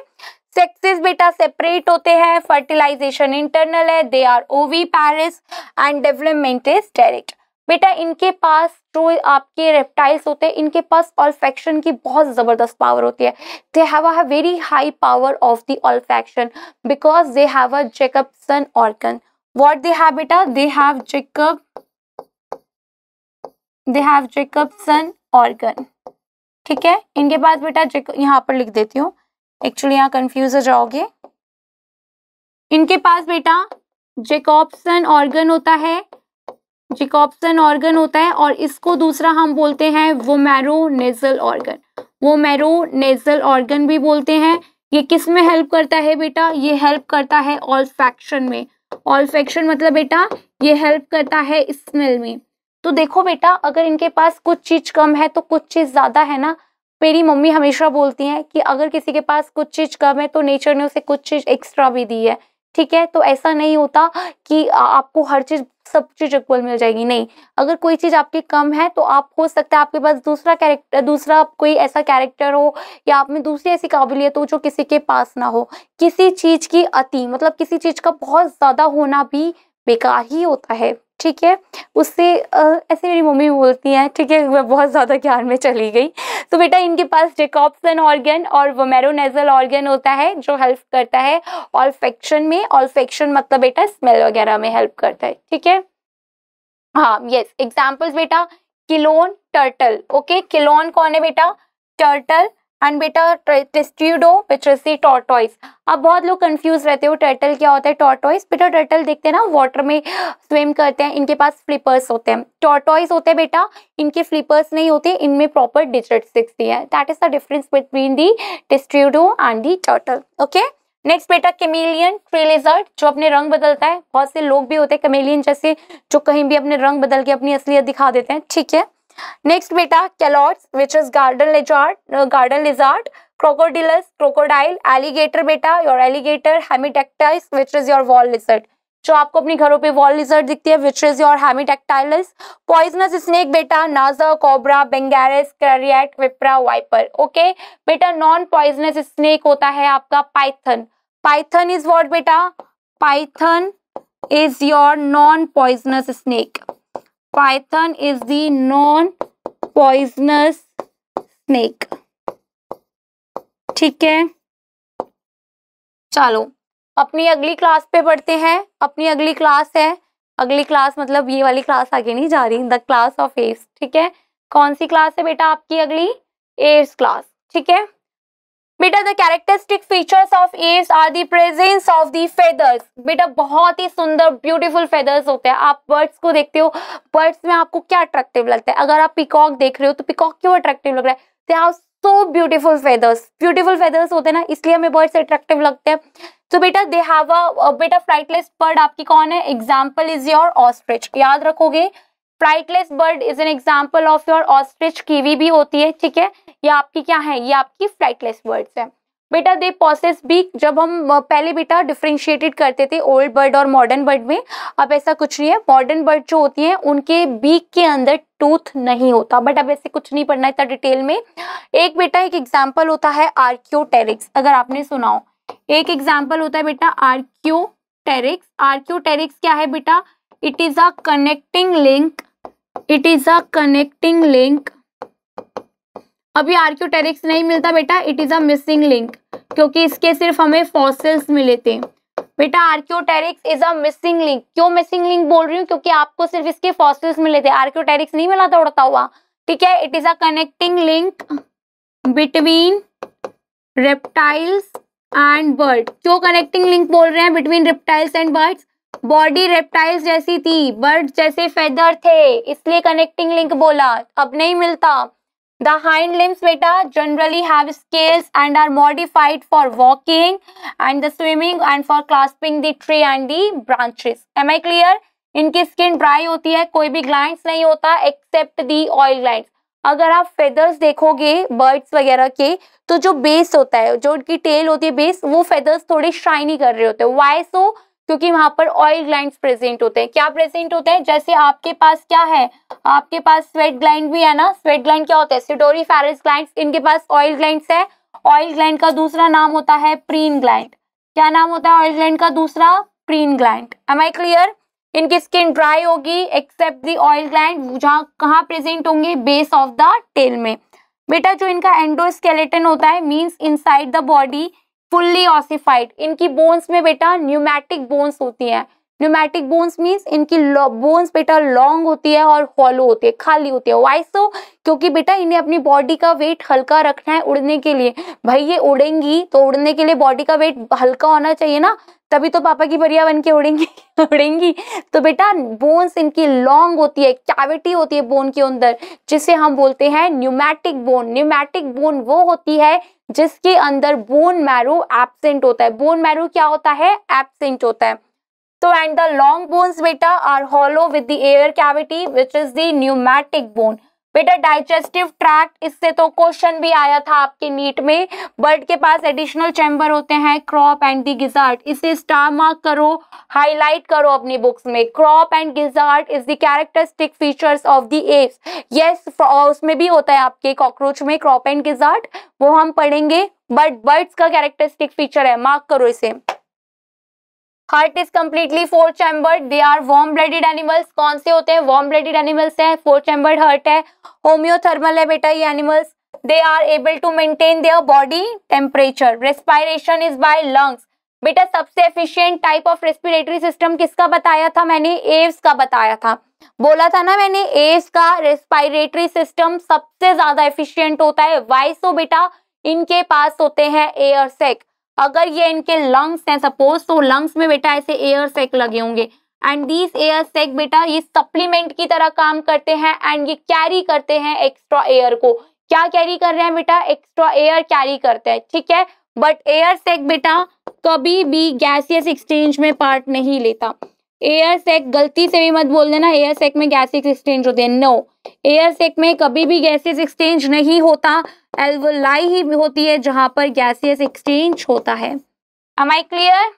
सेक्सेस बेटा सेपरेट होते हैं फर्टिलाइजेशन इंटरनल है they are oviparous and development is direct बेटा इनके पास जो आपके रेप्टाइल्स होते हैं इनके पास ऑल्फेक्शन की बहुत ज़बरदस्त पावर होती है they have a very high power of the olfaction because they have a sun organ what they have बेटा they have Jacob they have Jacobson organ ठीक है इनके बाद बेटा यहाँ पर लिख देती हूँ एक्चुअली यहाँ कंफ्यूज हो जाओगे इनके पास बेटा जेकॉब्सन ऑर्गन होता है जिकॉप्सन ऑर्गन होता है और इसको दूसरा हम बोलते हैं marrow nasal organ marrow nasal organ भी बोलते हैं ये किस में हेल्प करता है बेटा ये हेल्प करता है ऑल फैक्शन में ऑल फैक्शन मतलब बेटा ये हेल्प करता है स्मेल में तो देखो बेटा अगर इनके पास कुछ चीज कम है तो कुछ चीज ज्यादा है ना मेरी मम्मी हमेशा बोलती हैं कि अगर किसी के पास कुछ चीज कम है तो नेचर ने उसे कुछ चीज एक्स्ट्रा भी दी है ठीक है तो ऐसा नहीं होता कि आपको हर चीज सब चीज इक्वल मिल जाएगी नहीं अगर कोई चीज आपकी कम है तो आप हो सकता है आपके पास दूसरा कैरेक्टर दूसरा कोई ऐसा कैरेक्टर हो या आप में दूसरी ऐसी काबिलियत हो जो किसी के पास ना हो किसी चीज की अति मतलब किसी चीज का बहुत ज्यादा होना भी बेकार ही होता है ठीक है उससे ऐसे मेरी मम्मी बोलती हैं ठीक है मैं बहुत ज़्यादा ज्ञान में चली गई तो बेटा इनके पास डिकॉप्सन ऑर्गन और वमेरोनेजल ऑर्गन होता है जो हेल्प करता है ऑल्फेक्शन में ऑल्फेक्शन मतलब बेटा स्मेल वगैरह में हेल्प करता है ठीक है हाँ यस एग्जाम्पल्स बेटा किलोन टर्टल ओके किलोन कौन है बेटा टर्टल एंड बेटा Testudo which is the tortoise अब बहुत लोग कंफ्यूज रहते हो टर्टल क्या होता है टॉटॉइस बेटा टर्टल देखते हैं ना वाटर में स्विम करते हैं इनके पास फ्लिपर्स होते हैं टॉटॉइस होते हैं बेटा इनके फ्लिपर्स नहीं होते इनमें प्रॉपर डिजिट दिखती है that is the difference between the Testudo and the turtle okay next बेटा कैमेलियन ट्रेलेजर्ट जो अपने रंग बदलता है बहुत से लोग भी होते हैं केमेलियन जैसे जो कहीं भी अपने रंग बदल के अपनी असलियत दिखा देते हैं ठीक है नेक्स्ट बेटा Calotes which is garden lizard garden lizard Crocodylus crocodile alligator बेटा your alligator Hemidactylus which is your wall lizard जो आपको अपने घरों पे वॉल लिजर्ड दिखती है which is your Hemidactylus poisonous snake बेटा Naja cobra Bungarus krait Vipera viper okay बेटा नॉन पॉइजनस स्नेक होता है आपका पाइथन पाइथन इज वॉट बेटा python is your non poisonous snake python is the non poisonous snake ठीक है चलो अपनी अगली क्लास पे पढ़ते हैं अपनी अगली क्लास है अगली क्लास मतलब ये वाली क्लास आगे नहीं जा रही द क्लास ऑफ एस ठीक है कौन सी क्लास है बेटा आपकी अगली एस क्लास ठीक है बेटा the characteristic features of Aves are the presence of the feathers बेटा बहुत ही सुंदर ब्यूटीफुल फेदर्स होते हैं आप बर्ड्स को देखते हो बर्ड्स में आपको क्या अट्रैक्टिव लगता है अगर आप पिकॉक देख रहे हो तो पिकॉक क्यों अट्रैक्टिव लग रहा है they have so beautiful feathers beautiful feathers होते हैं ना इसलिए हमें बर्ड्स अट्रैक्टिव लगते हैं तो बेटा दे हैव अ बेटा फ्लाइटलेस बर्ड आपकी कौन है एग्जाम्पल इज योर ऑस्ट्रिच याद रखोगे flightless bird is an example of your ostrich kiwi भी होती है ठीक है ये आपकी क्या है ये आपकी फ्राइटलेस बर्ड्स है बेटा दे पॉसेस भी जब हम पहले बेटा डिफ्रेंशिएटेड करते थे ओल्ड बर्ड और मॉडर्न बर्ड में अब ऐसा कुछ नहीं है मॉडर्न बर्ड जो होती हैं उनके बीक के अंदर टूथ नहीं होता बट अब ऐसे कुछ नहीं पढ़ना इतना डिटेल में एक बेटा एक एग्जाम्पल होता है आर्क्योटेरिक्स अगर आपने सुना हो एक एग्जाम्पल होता है बेटा आर्क्योटेरिक्स आर्क्योटेरिक्स क्या है बेटा it is a connecting link it is a connecting link अभी आर्क्योटेरिक्स नहीं मिलता बेटा it is a missing link क्योंकि इसके सिर्फ हमें फॉसिल्स मिले थे बेटा Archaeopteryx is a missing link क्यों मिसिंग लिंक बोल रही हूँ क्योंकि आपको सिर्फ इसके फॉसिल्स मिले थे आर्क्योटेरिक्स नहीं मिला था उड़ता हुआ ठीक है it is a connecting link between reptiles and bird क्यों कनेक्टिंग लिंक बोल रहे हैं between reptiles and birds body reptiles जैसी थी बर्ड जैसे फेदर थे इसलिए कनेक्टिंग लिंक बोला अब नहीं मिलता द हाइंड लिम्स बेटा generally have scales and are modified for walking and the swimming and for clasping the tree and the branches am I clear इनकी स्किन ड्राई होती है कोई भी ग्लैंड नहीं होता एक्सेप्ट दी ऑयल ग्लैंड अगर आप फेदर्स देखोगे बर्ड्स वगैरह के तो जो बेस होता है जो उनकी टेल होती है बेस वो फेदर्स थोड़े शाइनी कर रहे होते हैं वाई सो क्योंकि वहां पर ऑयल ग्लैंड प्रेजेंट होते हैं क्या प्रेजेंट होते हैं जैसे आपके पास क्या है आपके पास स्वेट ग्लैंड भी है ना स्वेट ग्लैंड क्या होता है सिडोरी फेरिस ग्लैंड इनके पास ऑयल ग्लैंड है ऑयल ग्लैंड का दूसरा नाम होता है प्रीन ग्लैंड क्या नाम होता है ऑयल ग्लैंड का दूसरा preen gland am I clear इनकी स्किन ड्राई होगी एक्सेप्ट दी ऑयल ग्लैंड जहाँ कहाँ प्रेजेंट होंगे बेस ऑफ द टेल में बेटा जो इनका एंडोस्केलेटन होता है means inside the body fully ossified इनकी बोन्स में बेटा न्यूमैटिक बोन्स होती हैं न्यूमैटिक बोन्स मीन्स इनकी बोन्स बेटा लॉन्ग होती है और हॉलो होती है खाली होती है वाइस तो क्योंकि बेटा इन्हें अपनी बॉडी का वेट हल्का रखना है उड़ने के लिए भाई ये उड़ेंगी तो उड़ने के लिए बॉडी का वेट हल्का होना चाहिए ना तभी तो पापा की बढ़िया बन के उड़ेंगी उड़ेंगी तो बेटा बोन्स इनकी लॉन्ग होती है कैविटी होती है बोन के अंदर जिसे हम बोलते हैं न्यूमैटिक बोन न्यूमैटिक बोन वो होती है जिसके अंदर बोन मैरो एबसेंट होता है बोन मैरो क्या होता है एबसेंट होता है so and the long bones बेटा are hollow with the air cavity which is the pneumatic bone बेटा डाइजेस्टिव ट्रैक्ट इससे तो क्वेश्चन भी आया था आपके नीट में बर्ड के पास एडिशनल चैम्बर होते हैं क्रॉप एंड दी गिजार्ट इसे स्टार मार्क करो हाईलाइट करो अपनी बुक्स में crop and gizzard is the characteristic features of the Aves yes उसमें भी होता है आपके कॉकरोच में क्रॉप एंड गिजार्ट वो हम पढ़ेंगे बट बर्ड्स का कैरेक्टरिस्टिक फीचर है मार्क करो इसे heart is completely four chambered they are warm blooded animals कौन से होते हैं वॉर्म ब्लडेड एनिमल्स हैं फोर चैम्बर्ड हार्ट है होम्योथर्मल है बेटा ये animals they are able to maintain their body temperature respiration is by lungs बेटा सबसे efficient type of respiratory system किसका बताया था मैंने एव्स का बताया था बोला था ना मैंने एव्स का रेस्पिरेटरी सिस्टम सबसे ज्यादा एफिशियंट होता है वाइसो बेटा इनके पास होते हैं एयर सेक अगर ये इनके लंग्स हैं सपोज तो लंग्स में बेटा ऐसे एयर सेक लगे होंगे एंड दीज एयर सेक बेटा ये सप्लीमेंट की तरह काम करते हैं एंड ये कैरी करते हैं एक्स्ट्रा एयर को क्या कैरी कर रहे हैं बेटा एक्स्ट्रा एयर कैरी करते हैं ठीक है बट एयर सेक बेटा कभी भी गैसियस एक्सचेंज में पार्ट नहीं लेता एयर सेक गलती से भी मत बोल देना एयर सेक में गैसियस एक्सचेंज होते हैं नो एयर सेक में कभी भी गैसेस एक्सचेंज नहीं होता एल्वोलाई ही होती है जहां पर गैसेस एक्सचेंज होता है एम आई क्लियर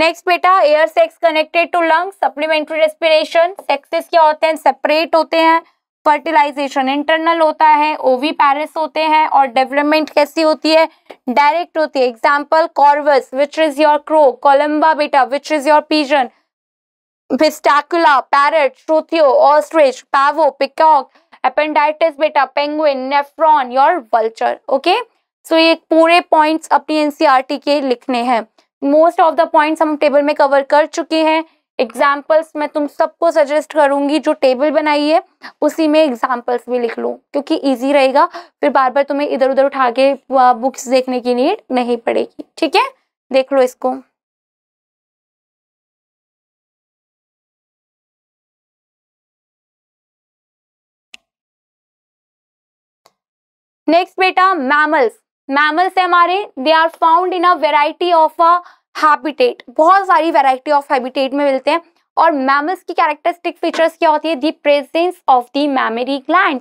नेक्स्ट बेटा air sacs connected to lungs supplementary respiration sacs क्या होते हैं सेपरेट होते हैं फर्टिलाइजेशन इंटरनल होता है ओवी पैरस होते हैं और डेवलपमेंट कैसी होती है डायरेक्ट होती है example Corvus which is your crow Columba बेटा which is your pigeon Psittacula parrot Struthio ostrich Pavo peacock Aptenodytes बेटा penguin Neophron your vulture okay so ये पूरे पॉइंट्स अपनी एनसीईआरटी e के लिखने हैं मोस्ट ऑफ द पॉइंट्स हम table में कवर कर चुके हैं एग्जाम्पल्स मैं तुम सबको सजेस्ट करूंगी जो टेबल बनाई है उसी में एग्जाम्पल्स भी लिख लूँ क्योंकि ईजी रहेगा फिर बार बार तुम्हें इधर उधर उठा के बुक्स देखने की नीड नहीं पड़ेगी ठीक है देख लो इसको नेक्स्ट बेटा मैमल्स मैमल्स है हमारे they are found in a variety of a habitat बहुत सारी वेराइटी ऑफ हैबिटेट में मिलते हैं और मैमल्स की कैरेक्टरिस्टिक फीचर्स क्या होती है the presence of the mammary gland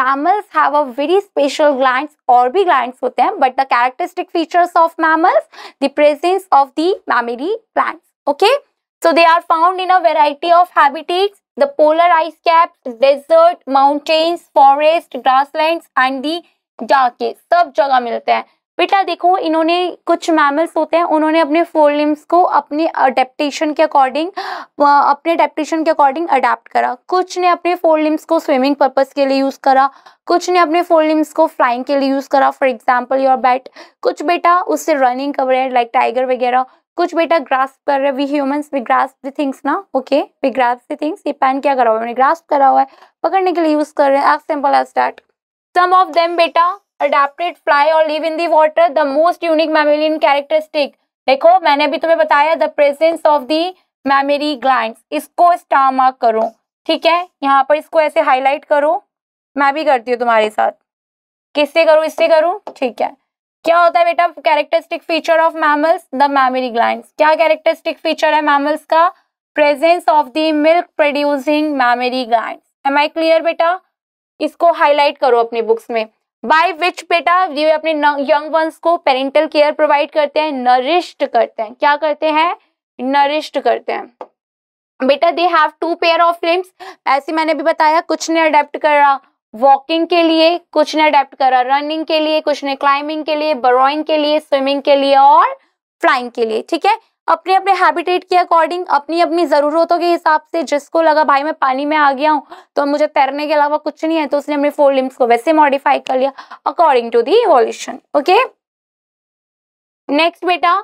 mammals have a very special gland और भी ग्लैंड होते हैं but the characteristic features of mammals the presence of the mammary gland okay so they are found in a variety of habitat the polar ice cap desert mountains forest grasslands and the जाके सब जगह मिलते हैं बेटा देखो इन्होंने कुछ mammals होते हैं उन्होंने अपने फोर लिम्स को अपने अडेप्टेशन के अकॉर्डिंग अपने अडेप्टेशन के अकॉर्डिंग अडेप्ट करा कुछ ने अपने फोर लिम्स को स्विमिंग पर्पस के लिए यूज़ करा कुछ ने अपने फोर लिम्स को फ्लाइंग के लिए यूज़ करा फॉर एग्जाम्पल योर बैट कुछ बेटा उससे रनिंग कर रहे हैं लाइक टाइगर वगैरह कुछ बेटा ग्रास कर रहे वी ह्यूम वी ग्रास द थिंग्स ना okay we grasp the things ये पैन क्या करा हुआ है ग्रास करा हुआ है पकड़ने के लिए यूज़ कर रहे हैं as simple as that Some of them, beta, adapted fly or live in the water. The most unique mammalian characteristic देखो मैंने अभी तुम्हें बताया the presence of the mammary gland इसको स्टार मार्क करो ठीक है यहाँ पर इसको ऐसे हाईलाइट करो मैं भी करती हूँ तुम्हारे साथ किससे करूँ इससे करूँ ठीक है क्या होता है बेटा characteristic feature of mammals the mammary gland क्या कैरेक्टरिस्टिक फीचर है मैमल्स का presence of the milk producing mammary gland am I clear बेटा इसको हाईलाइट करो अपनी बुक्स में बाय विच बेटा ये अपने यंग वंस को पेरेंटल केयर प्रोवाइड करते हैं नरिश्ड करते हैं क्या करते हैं नरिश्ड करते हैं बेटा they have two pair of limbs ऐसे मैंने भी बताया कुछ ने अडेप्ट करा वॉकिंग के लिए कुछ ने अडेप्ट करा रनिंग के लिए कुछ ने क्लाइंबिंग के लिए बरोइंग के लिए स्विमिंग के लिए और फ्लाइंग के लिए ठीक है अपने अपने हैबिटेट के अकॉर्डिंग अपनी अपनी ज़रूरतों के हिसाब से जिसको लगा भाई मैं पानी में आ गया हूँ तो मुझे तैरने के अलावा कुछ नहीं है तो उसने अपने फोर लिम्स को वैसे मॉडिफाई कर लिया according to the evolution okay next बेटा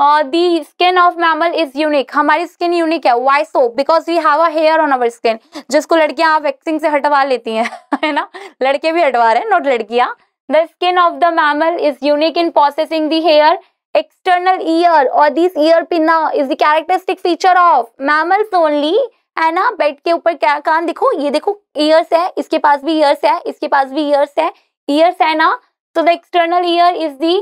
the skin of mammal is unique हमारी स्किन यूनिक है why so because we have a hair on our skin जिसको लड़कियां वैक्सिंग से हटवा लेती हैं है ना लड़के भी हटवा रहे हैं नॉट लड़कियां the skin of the mammal is unique in possessing the hair external ear or this ear pinna is the characteristic feature of mammals only है ना बेड के ऊपर क्या कान देखो ये देखो ईयर्स है इसके पास भी ईयर्स है इसके पास भी ईयर्स है ईयर्स है ना तो the external ear is the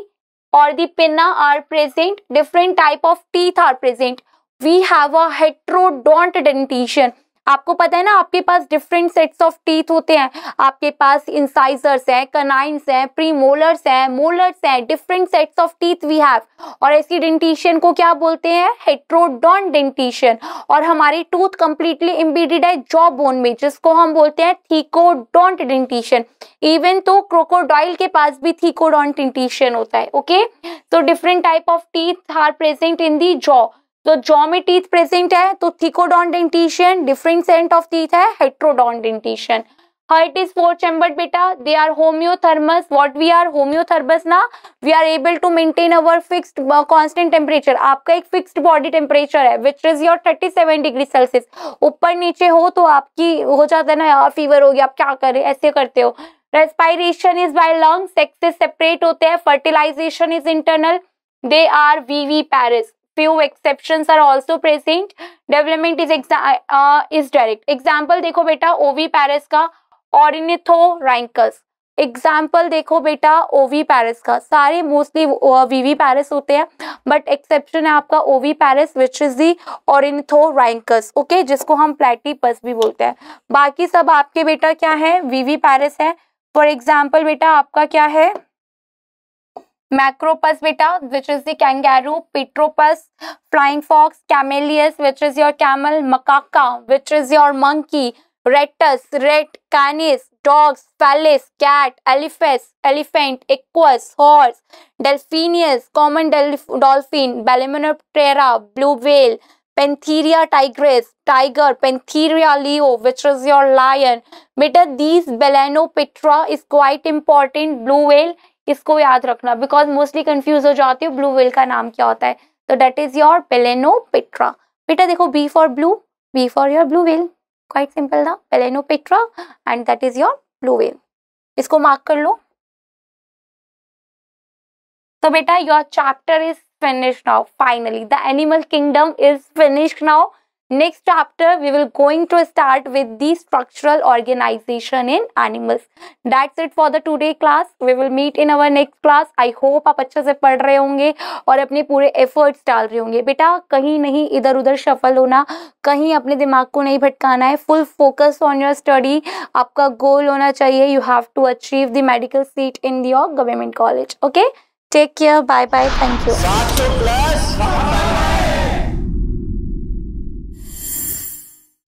और the pinna are present different type of teeth are present we have a heterodont dentition आपको पता है ना आपके पास डिफरेंट सेट्स ऑफ टीथ होते हैं आपके पास इंसाइजर्स हैं कनाइंस हैं प्री मोलर्स हैं मोलर्स हैं different sets of teeth we have और ऐसी डेंटिशियन को क्या बोलते हैं हेट्रोडॉन डेंटिशियन और हमारी टूथ कंप्लीटली इम्बीडेड है जॉ बोन में जिसको हम बोलते हैं थीकोडोंट डेंटिशियन इवन तो क्रोकोडॉइल के पास भी थीकोडोंट डेंटिशियन होता है ओके तो different type of teeth are present in the jaw तो जॉ में टीथ प्रेजेंट है तो thecodont dentition different set of teeth है heterodont dentition heart is four chamber बेटा they are homeothermous what we are homeothermous ना we are able to maintain our fixed constant temperature आपका एक fixed body temperature है which is your thirty seven degree Celsius ऊपर नीचे हो तो आपकी हो जाता है ना यार फीवर हो गया आप क्या करें ऐसे करते हो respiration is by lung sacs separate होते हैं fertilisation is internal they are viviparous few exceptions are also present development is uh, uh, is direct example देखो बेटा ओवी पैरस का ऑरिनिथोराइंकस एग्जाम्पल देखो बेटा ओवी पैरस का सारे मोस्टली वीवी पैरस होते हैं बट एक्सेप्शन है आपका ओवी पैरस विच इज दी ऑरिनथोराइंकस ओके जिसको हम प्लेटीपस भी बोलते हैं बाकी सब आपके बेटा क्या है वीवी पैरस है फॉर एग्जाम्पल बेटा आपका क्या है Macropus beta, which is the kangaroo, Petropus, flying fox, Camellias, which is your camel, Macaca, which is your monkey, Ratus, rat, canis, dogs, phallus, cat, elephas, elephant, equus, horse, delphinius, common dolphin, balaenoptera blue whale, Pantheria tigris, tiger, Pantheria leo, which is your lion. Beta, these Balanopetra is quite important. Blue whale इसको याद रखना because mostly confuse हो जाती हो blue whale का नाम क्या होता है तो डेट इज योर पेट्रा बेटा देखो B for blue B for your blue whale quite simple था पेट्रा and that is your blue whale इसको मार्क कर लो तो बेटा your chapter is finish now finally the animal kingdom is finish now next chapter we will going to start with the structural organization in animals that's it for the today class we will meet in our next class I hope आप अच्छे से पढ़ रहे होंगे और अपने पूरे efforts डाल रहे होंगे बेटा कहीं नहीं इधर उधर सफल होना कहीं अपने दिमाग को नहीं भटकाना है full focus on your study आपका गोल होना चाहिए you have to achieve the medical seat in your government college okay take care bye bye thank you